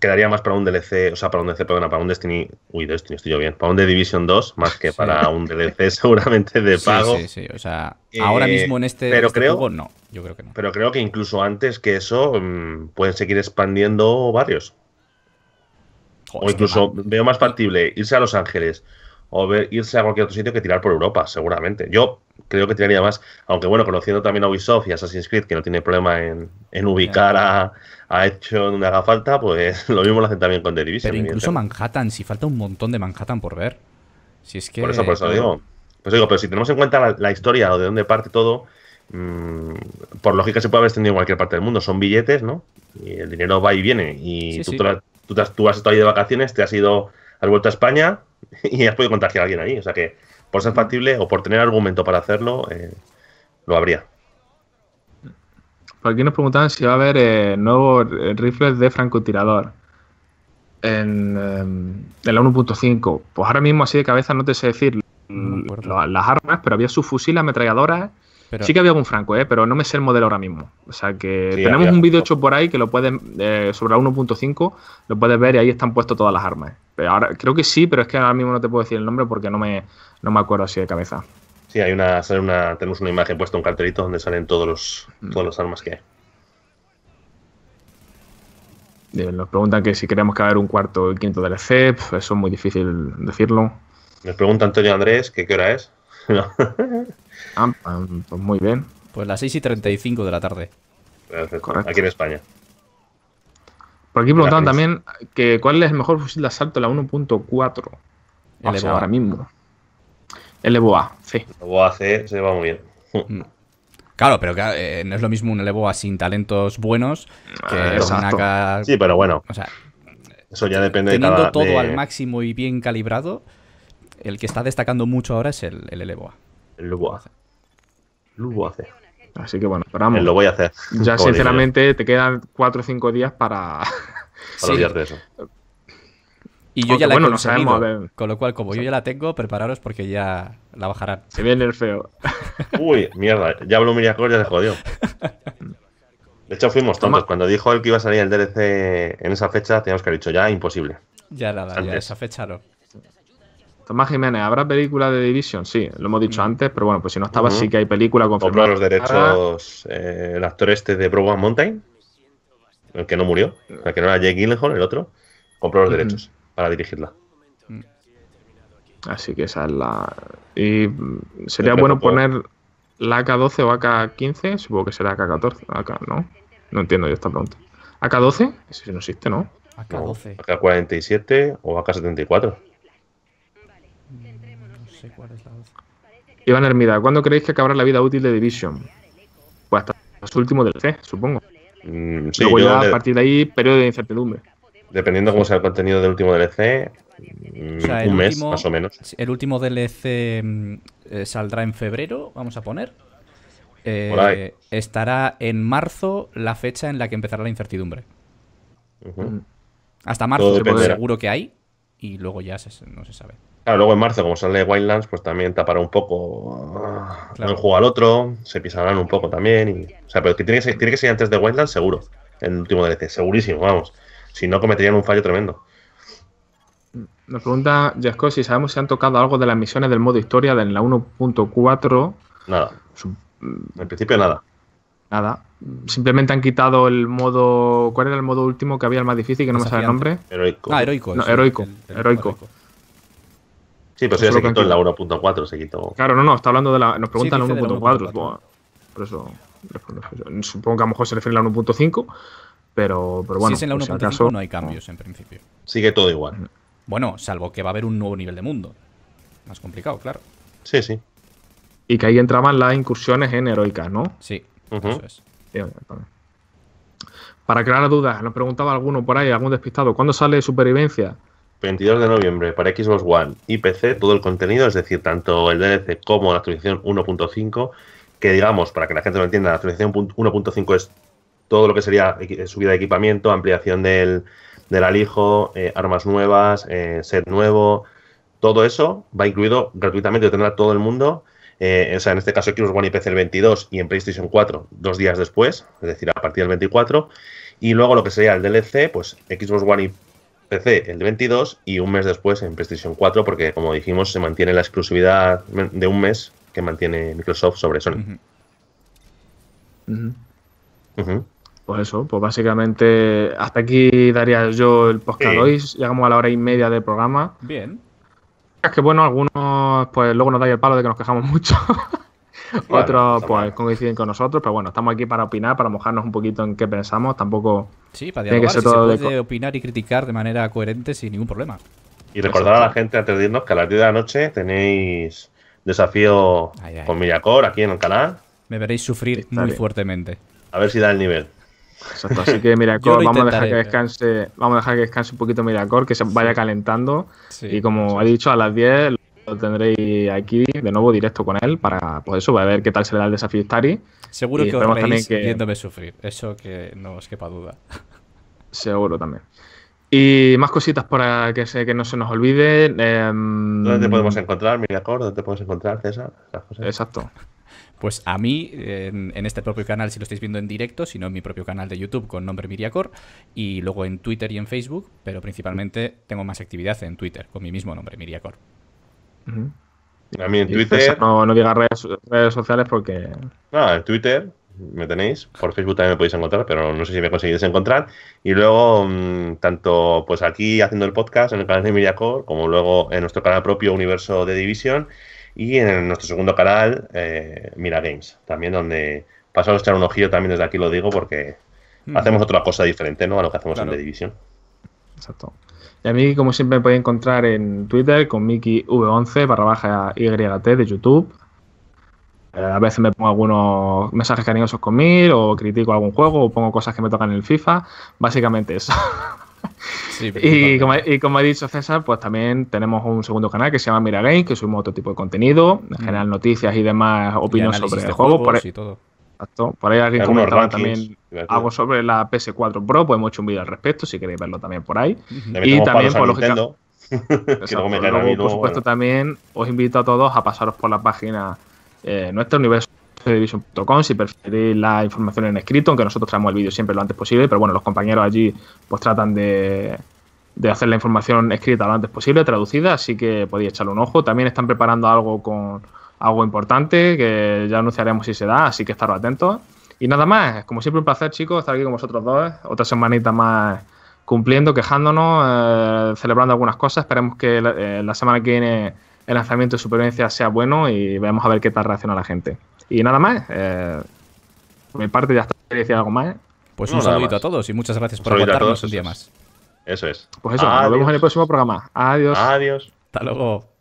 quedaría más para un DLC, o sea, para un DLC, perdona, para un Destiny, uy, Destiny, estoy yo bien, para un Division 2, más que para un DLC (laughs) seguramente de pago. Sí, sí, sí. o sea, ahora eh, mismo en este, pero este creo, juego, no, yo creo que no. Pero creo que incluso antes que eso mm, pueden seguir expandiendo varios. o incluso veo más factible irse a Los Ángeles o irse a cualquier otro sitio que tirar por Europa, seguramente. Yo creo que tiraría más. Aunque bueno, conociendo también a Ubisoft y Assassin's Creed, que no tiene problema en, ubicar a, hecho donde haga falta, pues (laughs) lo mismo lo hacen también con The Division. Pero incluso Manhattan, si falta un montón de Manhattan por ver. Si es que... Por eso, por eso digo. Pues digo, pero si tenemos en cuenta la, historia o de dónde parte todo, mm, por lógica se puede haber extendido en cualquier parte del mundo. Son billetes, ¿no? Y el dinero va y viene. Y tú, has, tú, has estado ahí de vacaciones, te has ido, has vuelto a España (laughs) y has podido contagiar a alguien ahí. O sea que por ser factible o por tener argumento para hacerlo, eh, lo habría. Por aquí nos preguntaban si va a haber eh, nuevos rifles de francotirador en, eh, la 1.5. Pues ahora mismo, así de cabeza, no te sé decir las armas, pero había fusiles, ametralladoras. Sí que había algún franco, pero no me sé el modelo ahora mismo. O sea que tenemos un vídeo hecho por ahí que lo puedes, sobre la 1.5, lo puedes ver y ahí están puestas todas las armas. Pero ahora, creo que sí, pero es que ahora mismo no te puedo decir el nombre porque no me, no me acuerdo así de cabeza. Sí, hay una, tenemos una imagen puesta, un cartelito donde salen todos los, los mm. armas que hay. Nos preguntan que si queremos que un cuarto o quinto DLC, pues eso es muy difícil decirlo. Nos pregunta Antonio Andrés que qué hora es. (laughs) Ah, pues muy bien. Pues las 6 y 35 de la tarde. Aquí en España. Por aquí preguntaban también que cuál es el mejor fusil de asalto, la 1.4. ahora mismo. El sí. sí. El a C se va muy bien. Mm. Claro, pero eh, no es lo mismo un LBOA sin talentos buenos que ah, un Sí, pero bueno. O sea, eso ya depende teniendo de cada, todo al máximo y bien calibrado, el que está destacando mucho ahora es el, el El voy C. Así que bueno, esperamos. Lo voy a hacer. Ya, sinceramente, te quedan 4 o 5 días para. para (laughs) sí. olvidarte eso. Y yo ya la bueno, con lo cual, como yo ya la tengo, prepararos porque ya la bajarán. Se viene el feo. (laughs) Uy, mierda, ya Blue Miracor ya se jodió. De hecho, fuimos tontos. Cuando dijo él que iba a salir el DLC en esa fecha, teníamos que haber dicho ya imposible. Ya nada, ya esa fecha no. Tomás Jiménez, ¿habrá película de Division? Sí, lo hemos dicho mm. antes, pero bueno, pues si no estaba, sí que hay película con Compró los derechos eh, el actor este de Broadway Mountain, el que no murió, el que no era Jake Gyllenhaal, el otro. Compró los derechos para dirigirla. Así que esa es la. Y sería bueno poner la AK12 o AK15, supongo que será AK14, AK, ¿no? No entiendo yo esta pregunta. ¿AK12? Eso no existe, ¿no? AK12. No, ak 12 47 o AK74. Iván Hermida, ¿cuándo creéis que acabará la vida útil de Division? Pues hasta su último C, supongo. Mm, sí, a partir de ahí, periodo de incertidumbre dependiendo cómo sea el contenido del último DLC, un mes más o menos. El último DLC mm, eh, saldrá en febrero, vamos a poner. Eh, estará en marzo la fecha en la que empezará la incertidumbre. Mm. Hasta marzo seguro que hay y luego ya no se sabe. Claro, luego en marzo, como sale Wildlands, pues también tapará un poco el juego al otro, se pisarán un poco también. Y, o sea, pero que tiene, que tiene que ser antes de Wildlands, seguro. El último DLC, segurísimo, vamos. Si no, cometerían un fallo tremendo. Nos pregunta Jasko si sabemos si han tocado algo de las misiones del modo historia de la 1.4. Nada. En principio nada. Nada. Simplemente han quitado el modo. ¿Cuál era el modo último que había el más difícil? Que no me sabe el nombre. Heroico. Ah, heroico. heroico. Sí, pero eso ya se quitó en la 1.4, se quitó. Claro, no, no, está hablando de la. Nos preguntan la 1.4. Por eso. Supongo que a lo mejor se refiere a la 1.5. Pero, pero bueno. en la pues caso no hay cambios en principio. Sigue todo igual. Bueno, salvo que va a haber un nuevo nivel de mundo. Más complicado, claro. Sí, sí. Y que ahí entraban las incursiones en heroicas, ¿no? Sí, eso es. Para crear dudas, nos preguntaba alguno por ahí, algún despistado, ¿cuándo sale Supervivencia? 22 de noviembre para Xbox One y PC, todo el contenido, es decir, tanto el DLC como la actualización 1.5, que digamos, para que la gente lo entienda, la actualización 1.5 es todo lo que sería eh, subida de equipamiento, ampliación del, del alijo, eh, armas nuevas, eh, set nuevo, todo eso va incluido gratuitamente, lo tendrá todo el mundo. o sea, en este caso Xbox One y PC el 22 y en PlayStation 4 dos días después, es decir, a partir del 24. Y luego lo que sería el DLC, pues Xbox One y PC el 22 y un mes después en PlayStation 4, porque como dijimos, se mantiene la exclusividad de un mes que mantiene Microsoft sobre Sony. Pues eso, pues básicamente hasta aquí daría yo el podcast Llegamos a la hora y media del programa. Bien. Es que bueno, algunos pues luego nos dais el palo de que nos quejamos mucho. (laughs) Otros pues coinciden con nosotros, pero bueno, estamos aquí para opinar, para mojarnos un poquito en qué pensamos. Tampoco sí, para tiene que ser se puede opinar y criticar de manera coherente sin ningún problema. Y recordar a la gente antes de que a las 10 de la noche tenéis desafío con Millacor aquí en el canal. Me veréis sufrir muy fuertemente. A ver si da el nivel. Así que Miracor, (laughs) vamos a dejar que descanse, vamos a dejar que descanse un poquito Miracor, que se vaya calentando. y como he dicho, a las 10 lo tendréis aquí de nuevo directo con él para pues eso, ver qué tal será el desafío Stari. Seguro que os reís que... viéndome sufrir, eso que no os quepa duda. (laughs) Seguro también. Y más cositas para que, que no se nos olvide. ¿Dónde te em, podemos encontrar, Miracor? ¿Dónde te podemos encontrar, César? Exacto. Pues a mí, en, este propio canal, si lo estáis viendo en directo, sino en mi propio canal de YouTube con nombre Miriacor, y luego en Twitter y en Facebook, pero principalmente tengo más actividad en Twitter con mi mismo nombre, Miriacor. A mí en Twitter. no, no digas redes, sociales porque. No, en Twitter me tenéis, por Facebook también me podéis encontrar, pero no sé si me conseguís encontrar. Y luego, mm, tanto pues aquí haciendo el podcast en el canal de Miriacor, como luego en nuestro canal propio Universo de División. Y en nuestro segundo canal, eh, Mira Games, también donde pasaros a echar un ojillo también desde aquí lo digo porque hacemos otra cosa diferente, ¿no? A lo que hacemos en The Division. Exacto. Y a mí, como siempre, me podéis encontrar en Twitter con v 11 barra baja YT de YouTube. Eh, a veces me pongo algunos mensajes cariñosos con o critico algún juego o pongo cosas que me tocan en el FIFA. Básicamente eso. (laughs) y, como, ha he dicho César, pues también tenemos un segundo canal que se llama Mira Game, que subimos otro tipo de contenido, en mm. general noticias y demás opiniones sobre el juego. Por ahí, Por ahí alguien comentaba también algo sobre la PS4 Pro, pues hemos hecho un vídeo al respecto, si queréis verlo también por ahí. y también, por (laughs) por supuesto, también os invito a todos a pasaros por la página eh, Nuestro Universo si preferís la información en escrito, aunque nosotros traemos el vídeo siempre lo antes posible, pero bueno, los compañeros allí pues tratan de, de hacer la información escrita lo antes posible, traducida, así que podéis echarle un ojo. También están preparando algo con algo importante que ya anunciaremos si se da, así que estaros atentos. Y nada más, como siempre un placer chicos estar aquí con vosotros dos, ¿eh? otra semanita más cumpliendo, quejándonos, eh, celebrando algunas cosas. Esperemos que eh, la, semana que viene el lanzamiento de supervivencia sea bueno y veamos a ver qué tal reacciona la gente. Y nada más. Eh, por mi parte ya está. ¿Quería decir algo más? Pues un saludito a todos y muchas gracias por aguantarnos un día más. Eso es. Pues eso, nos vemos en el próximo programa. Adiós. Adiós. Hasta luego.